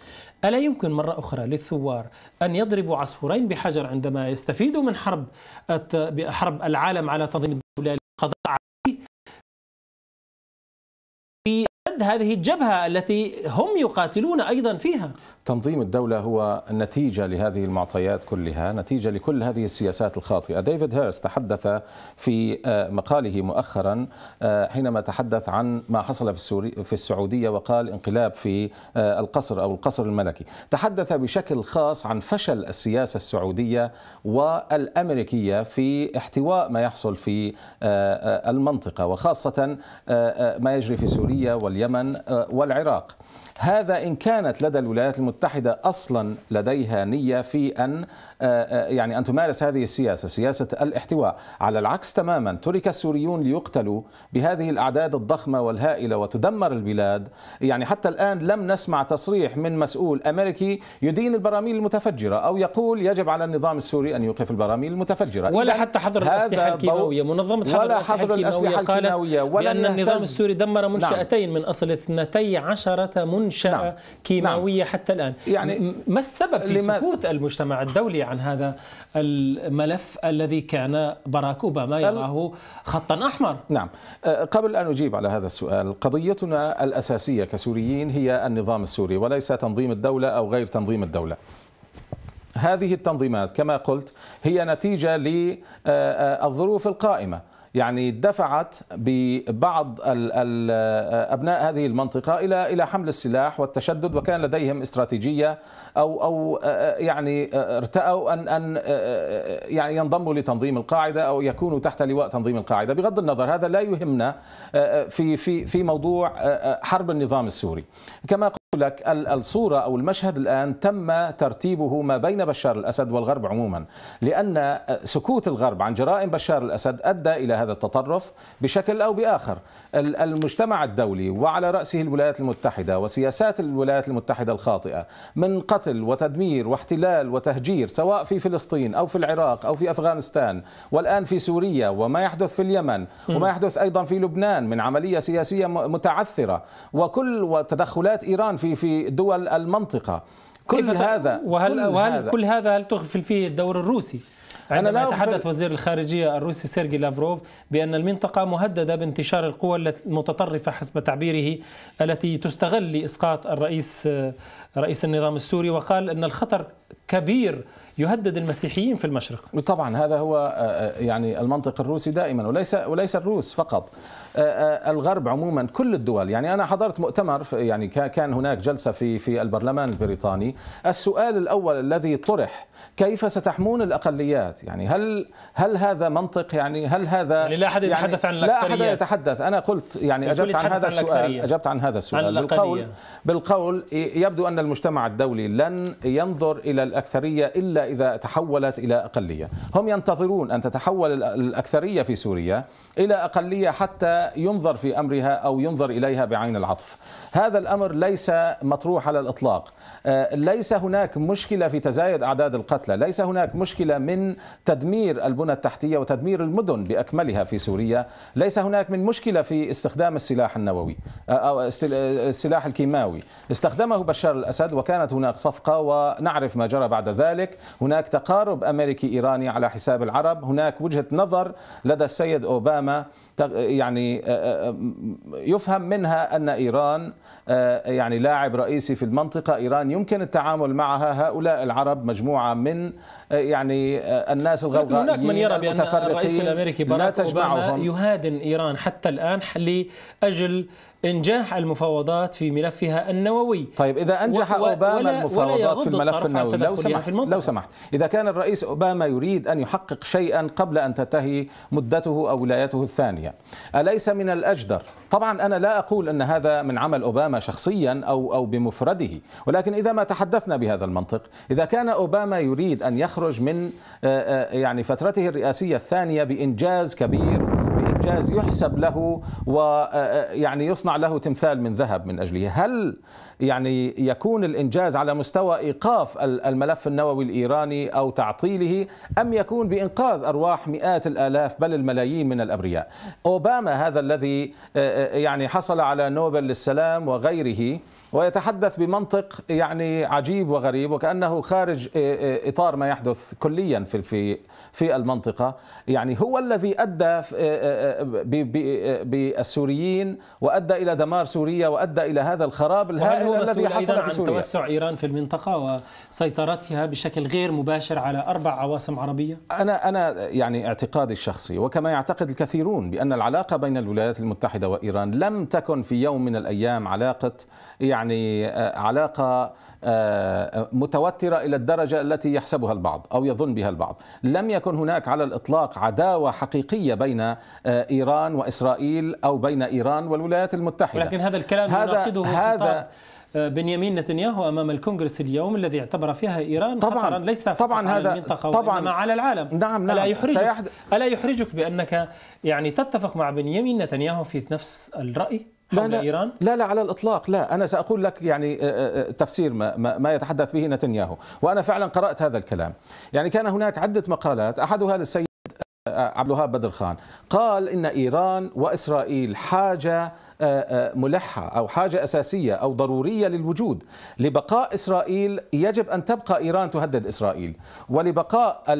ألا يمكن مرة أخرى للثوار أن يضربوا عصفورين بحجر عندما يستفيدوا من حرب حرب العالم على تنظيم الدولة لقضاء سد هذه الجبهة التي هم يقاتلون أيضا فيها تنظيم الدولة هو نتيجة لهذه المعطيات كلها نتيجة لكل هذه السياسات الخاطئة ديفيد هيرس تحدث في آه، مقاله مؤخرا آه، حينما تحدث عن ما حصل في, في السعودية وقال انقلاب في آه، القصر أو القصر الملكي تحدث بشكل خاص عن فشل السياسة السعودية والأمريكية في احتواء ما يحصل في المنطقة وخاصة ما يجري في سوريا واليمن اليمن آه، والعراق هذا إن كانت لدى الولايات المتحدة أصلا لديها نية في أن آه، آه، يعني أن تمارس هذه السياسة سياسة الاحتواء على العكس تماما ترك السوريون ليقتلوا بهذه الأعداد الضخمة والهائلة وتدمر البلاد يعني حتى الآن لم نسمع تصريح من مسؤول أمريكي يدين البراميل المتفجرة أو يقول يجب على النظام السوري أن يوقف البراميل المتفجرة ولا حتى حظر الأسلحة الكيماوية منظمة حظر ولا حظر الأسلحة الكيماوية ولا بأن النظام السوري دمر منشأتين نعم. من أصل 12 منشأة نعم. كيماوية نعم. حتى الآن يعني ما السبب في سكوت المجتمع الدولي عن هذا الملف الذي كان باراك أوباما يراه خطا أحمر نعم أه، قبل أن أجيب على هذا السؤال قضيتنا الأساسية كسوريين هي النظام السوري وليس تنظيم الدولة أو غير تنظيم الدولة هذه التنظيمات كما قلت هي نتيجة للظروف أه، أه، القائمة يعني دفعت ببعض ابناء هذه المنطقه الى الى حمل السلاح والتشدد وكان لديهم استراتيجيه او او يعني ارتأوا ان ان يعني ينضموا لتنظيم القاعده او يكونوا تحت لواء تنظيم القاعده بغض النظر هذا لا يهمنا في في في موضوع حرب النظام السوري كما لك الصورة أو المشهد الآن تم ترتيبه ما بين بشار الأسد والغرب عموما لأن سكوت الغرب عن جرائم بشار الأسد أدى إلى هذا التطرف بشكل أو بآخر المجتمع الدولي وعلى رأسه الولايات المتحدة وسياسات الولايات المتحدة الخاطئة من قتل وتدمير واحتلال وتهجير سواء في فلسطين أو في العراق أو في أفغانستان والآن في سوريا وما يحدث في اليمن وما يحدث أيضا في لبنان من عملية سياسية متعثرة وكل وتدخلات إيران في في دول المنطقه كل إيه، هذا وهل كل وهل هذا كل هذا هل تغفل فيه الدور الروسي؟ عندما يتحدث وزير الخارجية الروسي سيرجي لافروف بأن المنطقة مهددة بانتشار القوى المتطرفة حسب تعبيره التي تستغل لإسقاط الرئيس آه، رئيس النظام السوري وقال أن الخطر كبير يهدد المسيحيين في المشرق طبعا هذا هو آه، آه، يعني المنطق الروسي دائما وليس وليس الروس فقط آه، الغرب عموما كل الدول يعني انا حضرت مؤتمر يعني كان هناك جلسه في في البرلمان البريطاني السؤال الاول الذي طرح كيف ستحمون الاقليات يعني هل هل هذا منطق يعني هل هذا يعني لا احد يعني يتحدث يعني عن الاكثريات لا احد يتحدث انا قلت يعني اجبت عن هذا السؤال اجبت عن هذا السؤال بالقول بالقول يبدو ان المجتمع الدولي لن ينظر إلى الأكثرية إلا إذا تحولت إلى أقلية هم ينتظرون أن تتحول الأكثرية في سوريا إلى أقلية حتى ينظر في أمرها أو ينظر إليها بعين العطف هذا الأمر ليس مطروح على الإطلاق آه، ليس هناك مشكلة في تزايد أعداد القتلى ليس هناك مشكلة من تدمير البنى التحتية وتدمير المدن بأكملها في سوريا ليس هناك من مشكلة في استخدام السلاح النووي آه، أو آه، السلاح الكيماوي استخدمه بشار الأسد وكانت هناك صفقة ونعرف ما جرى بعد ذلك هناك تقارب أمريكي إيراني على حساب العرب هناك وجهة نظر لدى السيد أوباما ربما يعني آه، آه، آه، يفهم منها أن إيران يعني لاعب رئيسي في المنطقة إيران يمكن التعامل معها هؤلاء العرب مجموعة من يعني الناس الغوغائيين هناك من يرى بأن الرئيس الأمريكي باراك أوباما يهادن إيران حتى الآن لأجل إنجاح المفاوضات في ملفها النووي طيب إذا أنجح و... أوباما ولا... المفاوضات ولا في الملف النووي لو سمحت, لو سمحت إذا كان الرئيس أوباما يريد أن يحقق شيئا قبل أن تنتهي مدته أو ولايته الثانية أليس من الأجدر طبعا أنا لا أقول أن هذا من عمل أوباما شخصيا أو, أو بمفرده ولكن إذا ما تحدثنا بهذا المنطق إذا كان أوباما يريد أن يخرج من يعني فترته الرئاسية الثانية بإنجاز كبير الإنجاز يحسب له ويعني آه، آه، يصنع له تمثال من ذهب من أجله هل يعني يكون الإنجاز على مستوى إيقاف الملف النووي الإيراني أو تعطيله أم يكون بإنقاذ أرواح مئات الآلاف بل الملايين من الأبرياء أوباما هذا الذي آه، يعني حصل على نوبل للسلام وغيره ويتحدث بمنطق يعني عجيب وغريب وكأنه خارج إطار ما يحدث كليا في في في المنطقة يعني هو الذي أدى بالسوريين وأدى إلى دمار سوريا وأدى إلى هذا الخراب الهائل هو الذي حصل في سوريا عن توسع إيران في المنطقة وسيطرتها بشكل غير مباشر على أربع عواصم عربية أنا أنا يعني اعتقادي الشخصي وكما يعتقد الكثيرون بأن العلاقة بين الولايات المتحدة وإيران لم تكن في يوم من الأيام علاقة يعني يعني آه، علاقه آه، متوتره الى الدرجه التي يحسبها البعض او يظن بها البعض، لم يكن هناك على الاطلاق عداوه حقيقيه بين آه، ايران واسرائيل او بين ايران والولايات المتحده. ولكن هذا الكلام يناقضه هذا بنيامين نتنياهو امام الكونغرس اليوم الذي اعتبر فيها ايران طبعا خطرا ليس طبعا على هذا المنطقه طبعا وانما على العالم نعم نعم الا يحرجك سيحد... الا يحرجك بانك يعني تتفق مع بنيامين نتنياهو في نفس الراي حول لا إيران؟ لا لا على الإطلاق لا أنا سأقول لك يعني آه، آه، آه، تفسير ما, ما يتحدث به نتنياهو وأنا فعلا قرأت هذا الكلام يعني كان هناك عدة مقالات أحدها للسيد عبد الوهاب بدر خان قال إن إيران وإسرائيل حاجة آه، آه، ملحة أو حاجة أساسية أو ضرورية للوجود لبقاء إسرائيل يجب أن تبقى إيران تهدد إسرائيل ولبقاء آه،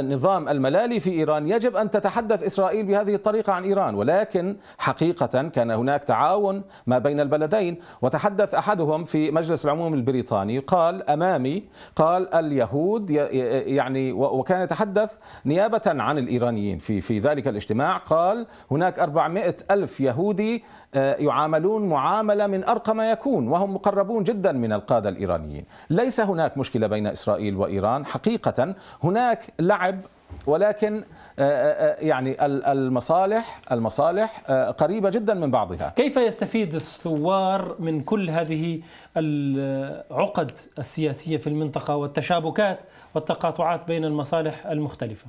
النظام الملالي في إيران يجب أن تتحدث إسرائيل بهذه الطريقة عن إيران ولكن حقيقة كان هناك تعاون ما بين البلدين وتحدث أحدهم في مجلس العموم البريطاني قال أمامي قال اليهود يعني وكان يتحدث نيابة عن الإيرانيين في في ذلك الاجتماع قال هناك 400 ألف يهودي آه، يعاملون معاملة من أرقى ما يكون وهم مقربون جدا من القادة الإيرانيين ليس هناك مشكلة بين إسرائيل وإيران حقيقة هناك لعب ولكن آه، آه، يعني المصالح المصالح قريبه جدا من بعضها كيف يستفيد الثوار من كل هذه العقد السياسيه في المنطقه والتشابكات والتقاطعات بين المصالح المختلفه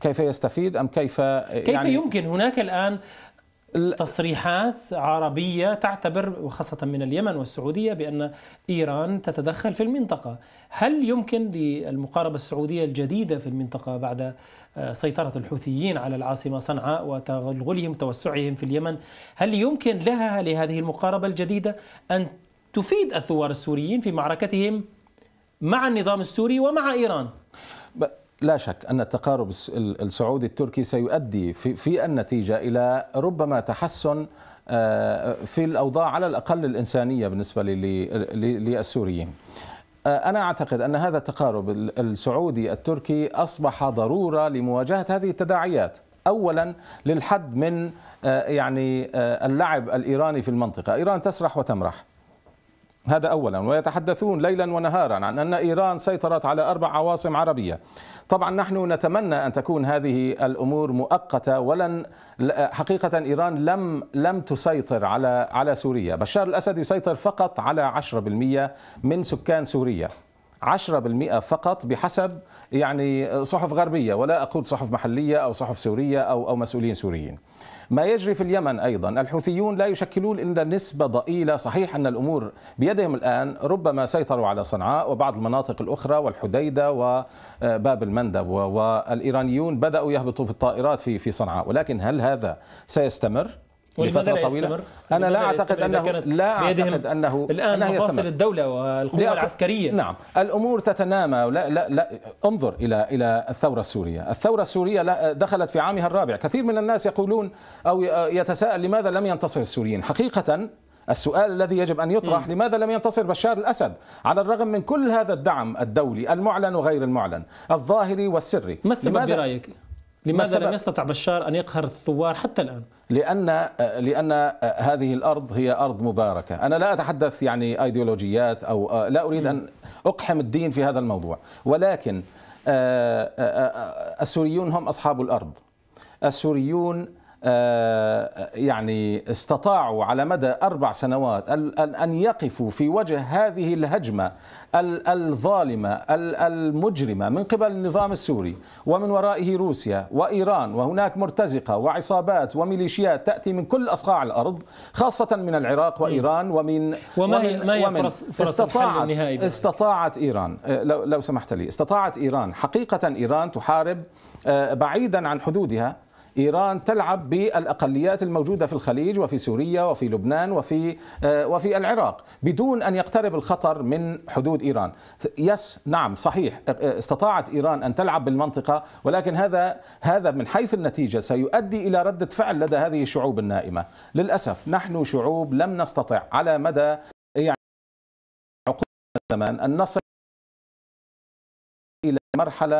كيف يستفيد ام كيف يعني كيف يمكن هناك الان تصريحات عربية تعتبر وخاصة من اليمن والسعودية بأن إيران تتدخل في المنطقة هل يمكن للمقاربة السعودية الجديدة في المنطقة بعد آه، سيطرة الحوثيين على العاصمة صنعاء وتغلغلهم توسعهم في اليمن هل يمكن لها لهذه المقاربة الجديدة أن تفيد الثوار السوريين في معركتهم مع النظام السوري ومع إيران لا شك أن التقارب السعودي التركي سيؤدي في, في النتيجة إلى ربما تحسن آه، في الأوضاع على الأقل الإنسانية بالنسبة للسوريين آه، أنا أعتقد أن هذا التقارب السعودي التركي أصبح ضرورة لمواجهة هذه التداعيات اولا للحد من آه، يعني اللعب الايراني في المنطقه، ايران تسرح وتمرح. هذا أولا ويتحدثون ليلا ونهارا عن أن إيران سيطرت على أربع عواصم عربية طبعا نحن نتمنى أن تكون هذه الأمور مؤقتة ولن حقيقة إيران لم لم تسيطر على على سوريا بشار الأسد يسيطر فقط على 10% من سكان سوريا 10% فقط بحسب يعني صحف غربية ولا أقول صحف محلية أو صحف سورية أو أو مسؤولين سوريين ما يجري في اليمن أيضا الحوثيون لا يشكلون إلا نسبة ضئيلة صحيح أن الأمور بيدهم الآن ربما سيطروا على صنعاء وبعض المناطق الأخرى والحديدة وباب المندب والإيرانيون بدأوا يهبطوا في الطائرات في في صنعاء ولكن هل هذا سيستمر؟ لفتره لا طويله انا لا اعتقد انه لا اعتقد انه الان أنه مفاصل الدوله والقوه العسكريه نعم الامور تتنامى لا لا لا انظر الى الى الثوره السوريه الثوره السوريه دخلت في عامها الرابع كثير من الناس يقولون او يتساءل لماذا لم ينتصر السوريين حقيقه السؤال الذي يجب ان يطرح لماذا لم ينتصر بشار الاسد على الرغم من كل هذا الدعم الدولي المعلن وغير المعلن الظاهري والسري ما السبب برايك لماذا لم يستطع بشار أن يقهر الثوار حتى الآن؟ لأن لأن هذه الأرض هي أرض مباركة، أنا لا أتحدث يعني أيديولوجيات أو لا أريد أن أقحم الدين في هذا الموضوع، ولكن آه، آه، آه، السوريون هم أصحاب الأرض. السوريون آه، يعني استطاعوا على مدى أربع سنوات أن يقفوا في وجه هذه الهجمة الظالمة المجرمة من قبل النظام السوري ومن ورائه روسيا وإيران وهناك مرتزقة وعصابات وميليشيات تأتي من كل أصقاع الأرض خاصة من العراق وإيران ومن وما هي, ما هي ومن فرص, فرص استطاعت, النهائي استطاعت إيران آه، لو, لو سمحت لي استطاعت إيران حقيقة إيران تحارب آه، بعيدا عن حدودها إيران تلعب بالأقليات الموجودة في الخليج وفي سوريا وفي لبنان وفي آه، وفي العراق بدون أن يقترب الخطر من حدود إيران يس نعم صحيح آه، استطاعت إيران أن تلعب بالمنطقة ولكن هذا هذا من حيث النتيجة سيؤدي إلى ردة فعل لدى هذه الشعوب النائمة للأسف نحن شعوب لم نستطع على مدى يعني عقود الزمان أن نصل مرحلة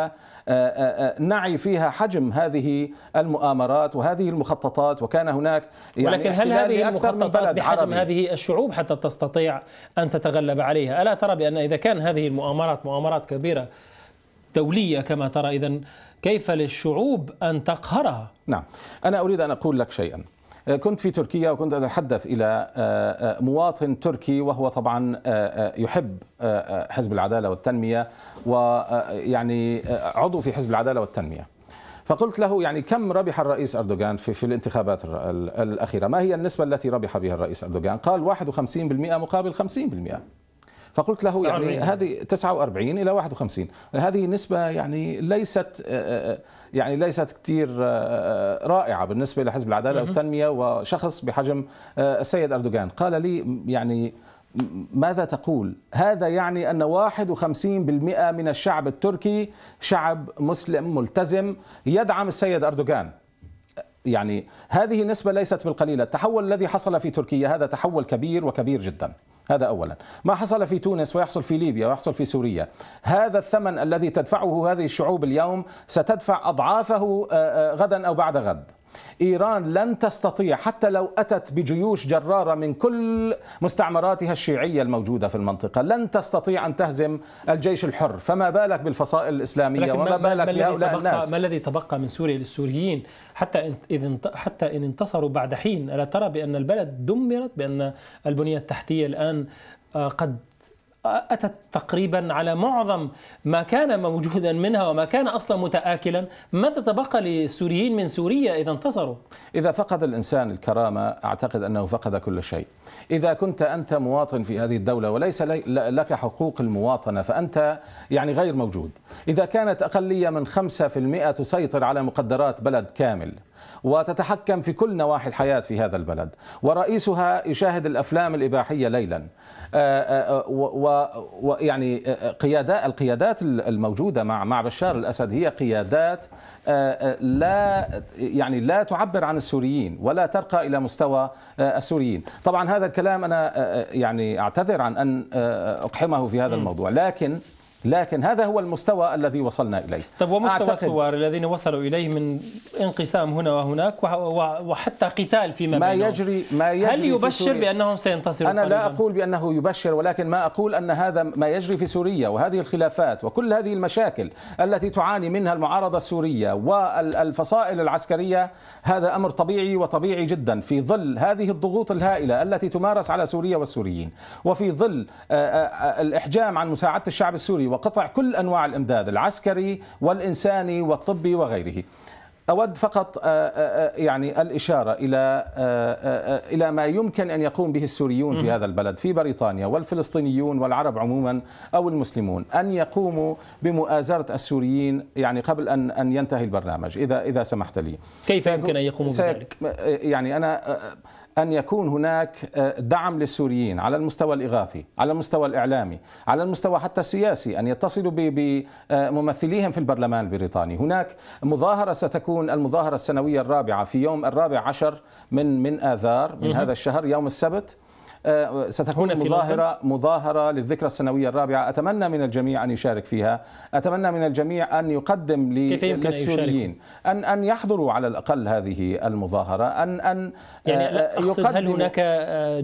آه، آه، آه، نعي فيها حجم هذه المؤامرات وهذه المخططات وكان هناك يعني ولكن هل هذه المخططات بحجم عربي. هذه الشعوب حتى تستطيع أن تتغلب عليها ألا ترى بأن إذا كان هذه المؤامرات مؤامرات كبيرة دولية كما ترى إذا كيف للشعوب أن تقهرها نعم أنا أريد أن أقول لك شيئا آه، كنت في تركيا وكنت أتحدث إلى آه، آه، مواطن تركي وهو طبعا يحب حزب العدالة والتنمية ويعني عضو في حزب العدالة والتنمية فقلت له يعني كم ربح الرئيس أردوغان في, في الانتخابات الأخيرة ما هي النسبة التي ربح بها الرئيس أردوغان قال 51% مقابل 50% فقلت له يعني هذه 49 الى 51 هذه نسبه يعني ليست آه، آه، آه، يعني ليست كثير رائعه بالنسبه لحزب العداله والتنميه وشخص بحجم السيد اردوغان قال لي يعني ماذا تقول؟ هذا يعني أن 51% من الشعب التركي شعب مسلم ملتزم يدعم السيد أردوغان يعني هذه نسبة ليست بالقليلة التحول الذي حصل في تركيا هذا تحول كبير وكبير جداً هذا أولا ما حصل في تونس ويحصل في ليبيا ويحصل في سوريا هذا الثمن الذي تدفعه هذه الشعوب اليوم ستدفع أضعافه آه، آه، غدا أو بعد غد إيران لن تستطيع حتى لو أتت بجيوش جرارة من كل مستعمراتها الشيعية الموجودة في المنطقة لن تستطيع أن تهزم الجيش الحر فما بالك بالفصائل الإسلامية وما بالك بهؤلاء الناس ما الذي تبقى من سوريا للسوريين حتى إذ حتى إن انتصروا بعد حين ألا ترى بأن البلد دمرت بأن البنية التحتية الآن آه، قد أتت تقريبا على معظم ما كان موجودا منها وما كان أصلا متآكلا ماذا تبقى للسوريين من سوريا إذا انتصروا؟ إذا فقد الإنسان الكرامة أعتقد أنه فقد كل شيء إذا كنت أنت مواطن في هذه الدولة وليس لك حقوق المواطنة فأنت يعني غير موجود إذا كانت أقلية من 5% تسيطر على مقدرات بلد كامل وتتحكم في كل نواحي الحياة في هذا البلد ورئيسها يشاهد الأفلام الإباحية ليلا آه، آه، آه، ويعني قيادات القيادات الموجودة مع مع بشار الأسد هي قيادات لا يعني لا تعبر عن السوريين ولا ترقى إلى مستوى السوريين طبعا هذا الكلام أنا يعني أعتذر عن أن أقحمه في هذا الموضوع لكن لكن هذا هو المستوى الذي وصلنا إليه طب ومستوى الثوار الذين وصلوا إليه من انقسام هنا وهناك وحتى قتال فيما ما بينهم يجري ما يجري هل يبشر بأنهم سينتصروا أنا قريبا؟ لا أقول بأنه يبشر ولكن ما أقول أن هذا ما يجري في سوريا وهذه الخلافات وكل هذه المشاكل التي تعاني منها المعارضة السورية والفصائل العسكرية هذا أمر طبيعي وطبيعي جدا في ظل هذه الضغوط الهائلة التي تمارس على سوريا والسوريين وفي ظل الإحجام عن مساعدة الشعب السوري وقطع كل أنواع الإمداد العسكري والإنساني والطبي وغيره أود فقط آه، آه، آه، يعني الإشارة إلى إلى ما يمكن أن يقوم به السوريون في هذا البلد في بريطانيا والفلسطينيون والعرب عموما أو المسلمون أن يقوموا بمؤازرة السوريين يعني قبل أن أن ينتهي البرنامج إذا إذا سمحت لي كيف يمكن أن يقوموا بذلك؟ يعني أنا أن يكون هناك آه، دعم للسوريين على المستوى الإغاثي على المستوى الإعلامي على المستوى حتى السياسي أن يتصلوا بممثليهم آه، في البرلمان البريطاني هناك مظاهرة ستكون المظاهرة السنوية الرابعة في يوم الرابع عشر من من آذار من هذا الشهر يوم السبت آه، ستكون هنا في مظاهرة مظاهرة للذكرى السنوية الرابعة أتمنى من الجميع أن يشارك فيها أتمنى من الجميع أن يقدم للسوريين أن أن يحضروا على الأقل هذه المظاهرة أن أن آه، يعني آه، أقصد هل هناك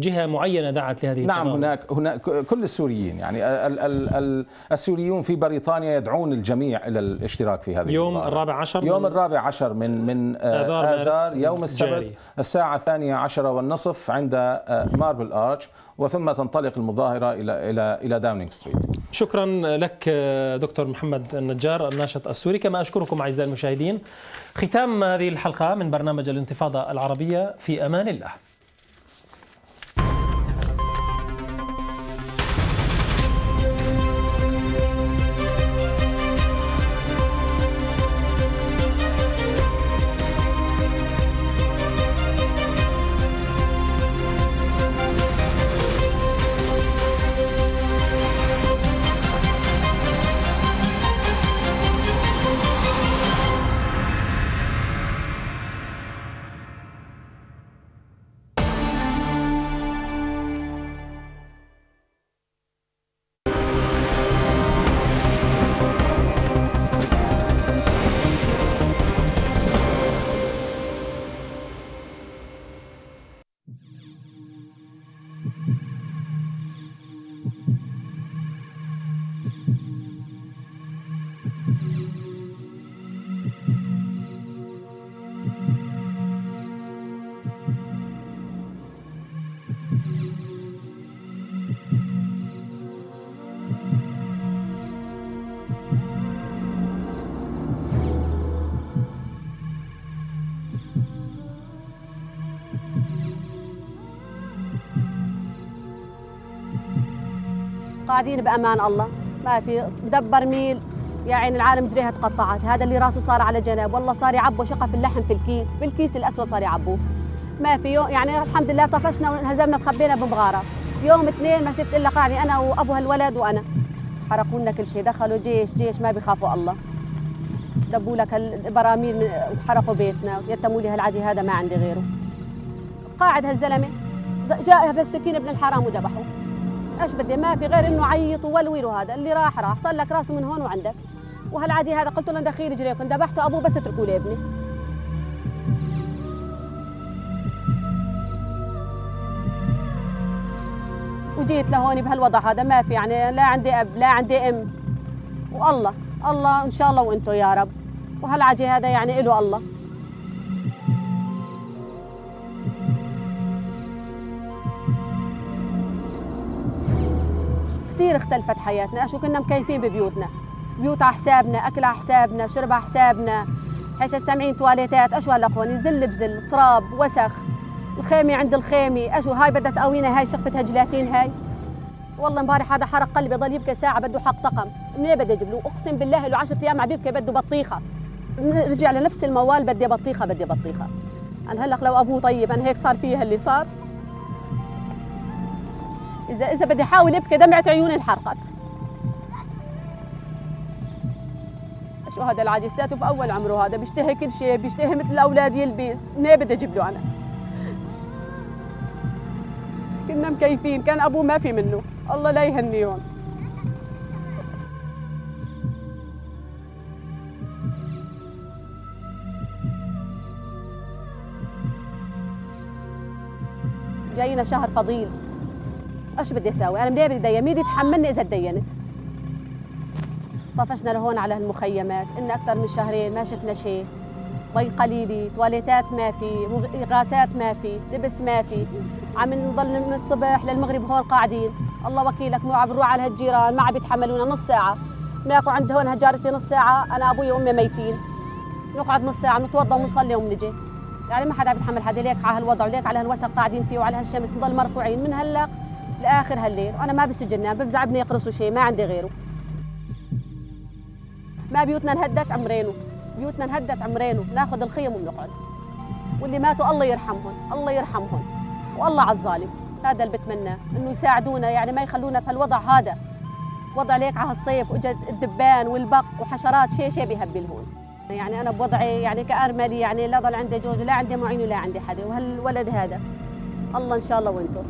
جهة معينة دعت لهذه نعم التناول. هناك هناك كل السوريين يعني ال ال ال السوريون في بريطانيا يدعون الجميع إلى الاشتراك في هذه يوم المظاهرة. الرابع عشر يوم الرابع عشر من من آذار, آذار يوم السبت الساعة الثانية عشرة والنصف عند ماربل آر الارتش وثم تنطلق المظاهره الى الى الى داونينغ ستريت. شكرا لك دكتور محمد النجار الناشط السوري كما اشكركم اعزائي المشاهدين. ختام هذه الحلقه من برنامج الانتفاضه العربيه في امان الله. قاعدين بامان الله ما في دبر ميل يا عين العالم جريها تقطعت هذا اللي راسه صار على جنب والله صار يعبوا شقه في اللحم في الكيس بالكيس الاسود صار يعبوه ما في يوم يعني الحمد لله طفشنا وانهزمنا تخبينا بمغاره يوم اثنين ما شفت الا قاعني انا وابو هالولد وانا حرقوا لنا كل شيء دخلوا جيش جيش ما بيخافوا الله دبوا لك البراميل وحرقوا بيتنا ويتموا لي هالعجي هذا ما عندي غيره قاعد هالزلمه جاء بالسكين ابن الحرام وذبحه ايش بدي ما في غير انه عيط وولوله هذا اللي راح راح صار لك راسه من هون وعندك وهالعادي هذا قلت له دخيل رجليكم ذبحته ابوه بس اتركوا لي ابني وجيت لهون بهالوضع هذا ما في يعني لا عندي اب لا عندي ام والله الله ان شاء الله وانتم يا رب وهالعجي هذا يعني له الله كثير اختلفت حياتنا شو كنا مكيفين ببيوتنا بيوت على حسابنا اكل على حسابنا شرب على حسابنا حيث سامعين تواليتات اشو هالاخواني زل بزل تراب وسخ الخيمه عند الخيمه اشو هاي بدها تقوينا هاي شقفتها جلاتين هاي والله امبارح هذا حرق قلبي ضل يبكي ساعه بده حق طقم منين بدي اجيب له اقسم بالله له 10 ايام عم يبكي بده بطيخه رجع لنفس الموال بدي بطيخه بدي بطيخه انا هلق لو ابوه طيب انا هيك صار فيه اللي صار اذا اذا بدي احاول ابكي دمعه عيوني انحرقت شو هذا العديسات باول عمره هذا بيشتهي كل شيء بيشتهي مثل الاولاد يلبس منين بدي اجيب له انا كنا مكيفين كان ابوه ما في منه الله لا يهنيهم جاينا شهر فضيل ايش بدي اسوي انا منين بدي اتدين مين يتحملني اذا تدينت طفشنا لهون على هالمخيمات إن اكثر من شهرين ما شفنا شيء مي قليله تواليتات ما في غاسات ما في لبس ما في عم نضل من الصبح للمغرب هون قاعدين الله وكيلك مو عم نروح على هالجيران ما عم يتحملونا نص ساعه ناكل عند هون هجارتي نص ساعه انا ابوي وامي ميتين نقعد نص ساعه نتوضى ونصلي وبنجي يعني ما حدا عم يتحمل حدا ليك على هالوضع وليك على هالوسخ قاعدين فيه وعلى هالشمس نضل مرفوعين من هلق لاخر هالليل وانا ما بسجن جنان بفزع ابني يقرصوا شيء ما عندي غيره ما بيوتنا انهدت عمرينه بيوتنا انهدت عمرينه ناخذ الخيم ونقعد واللي ماتوا الله يرحمهم الله يرحمهم والله على الظالم هذا اللي بتمناه انه يساعدونا يعني ما يخلونا في الوضع هذا وضع ليك على هالصيف واجت الدبان والبق وحشرات شيء شيء بيهبل هون يعني انا بوضعي يعني كارملي يعني لا ضل عندي جوز لا عندي معين ولا عندي حدا وهالولد هذا الله ان شاء الله وانتم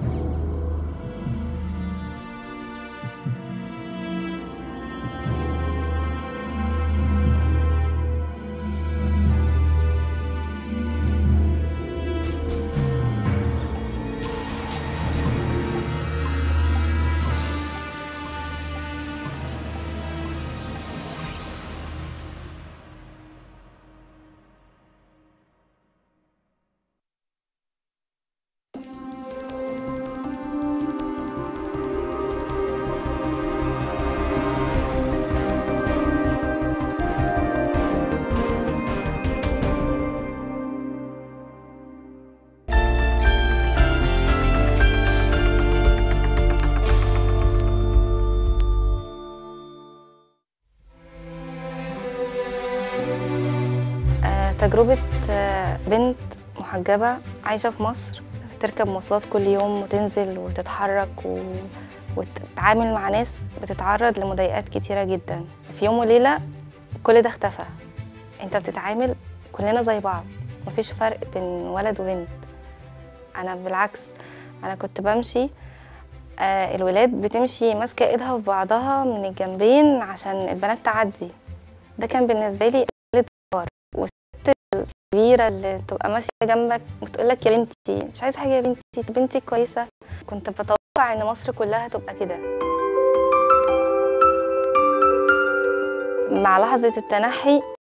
تجربة آه، بنت محجبة عايشة في مصر تركب مواصلات كل يوم وتنزل وتتحرك و... وتتعامل مع ناس بتتعرض لمضايقات كتيرة جدا في يوم وليلة كل ده اختفى انت بتتعامل كلنا زي بعض مفيش فرق بين ولد وبنت انا بالعكس انا كنت بمشي آه، الولاد بتمشي ماسكه ايدها في بعضها من الجنبين عشان البنات تعدي ده كان بالنسبه لي كبيرة اللي تبقى ماشية جنبك وتقول لك يا بنتي مش عايزة حاجة يا بنتي بنتي كويسة كنت بتوقع إن مصر كلها تبقى كده مع لحظة التنحي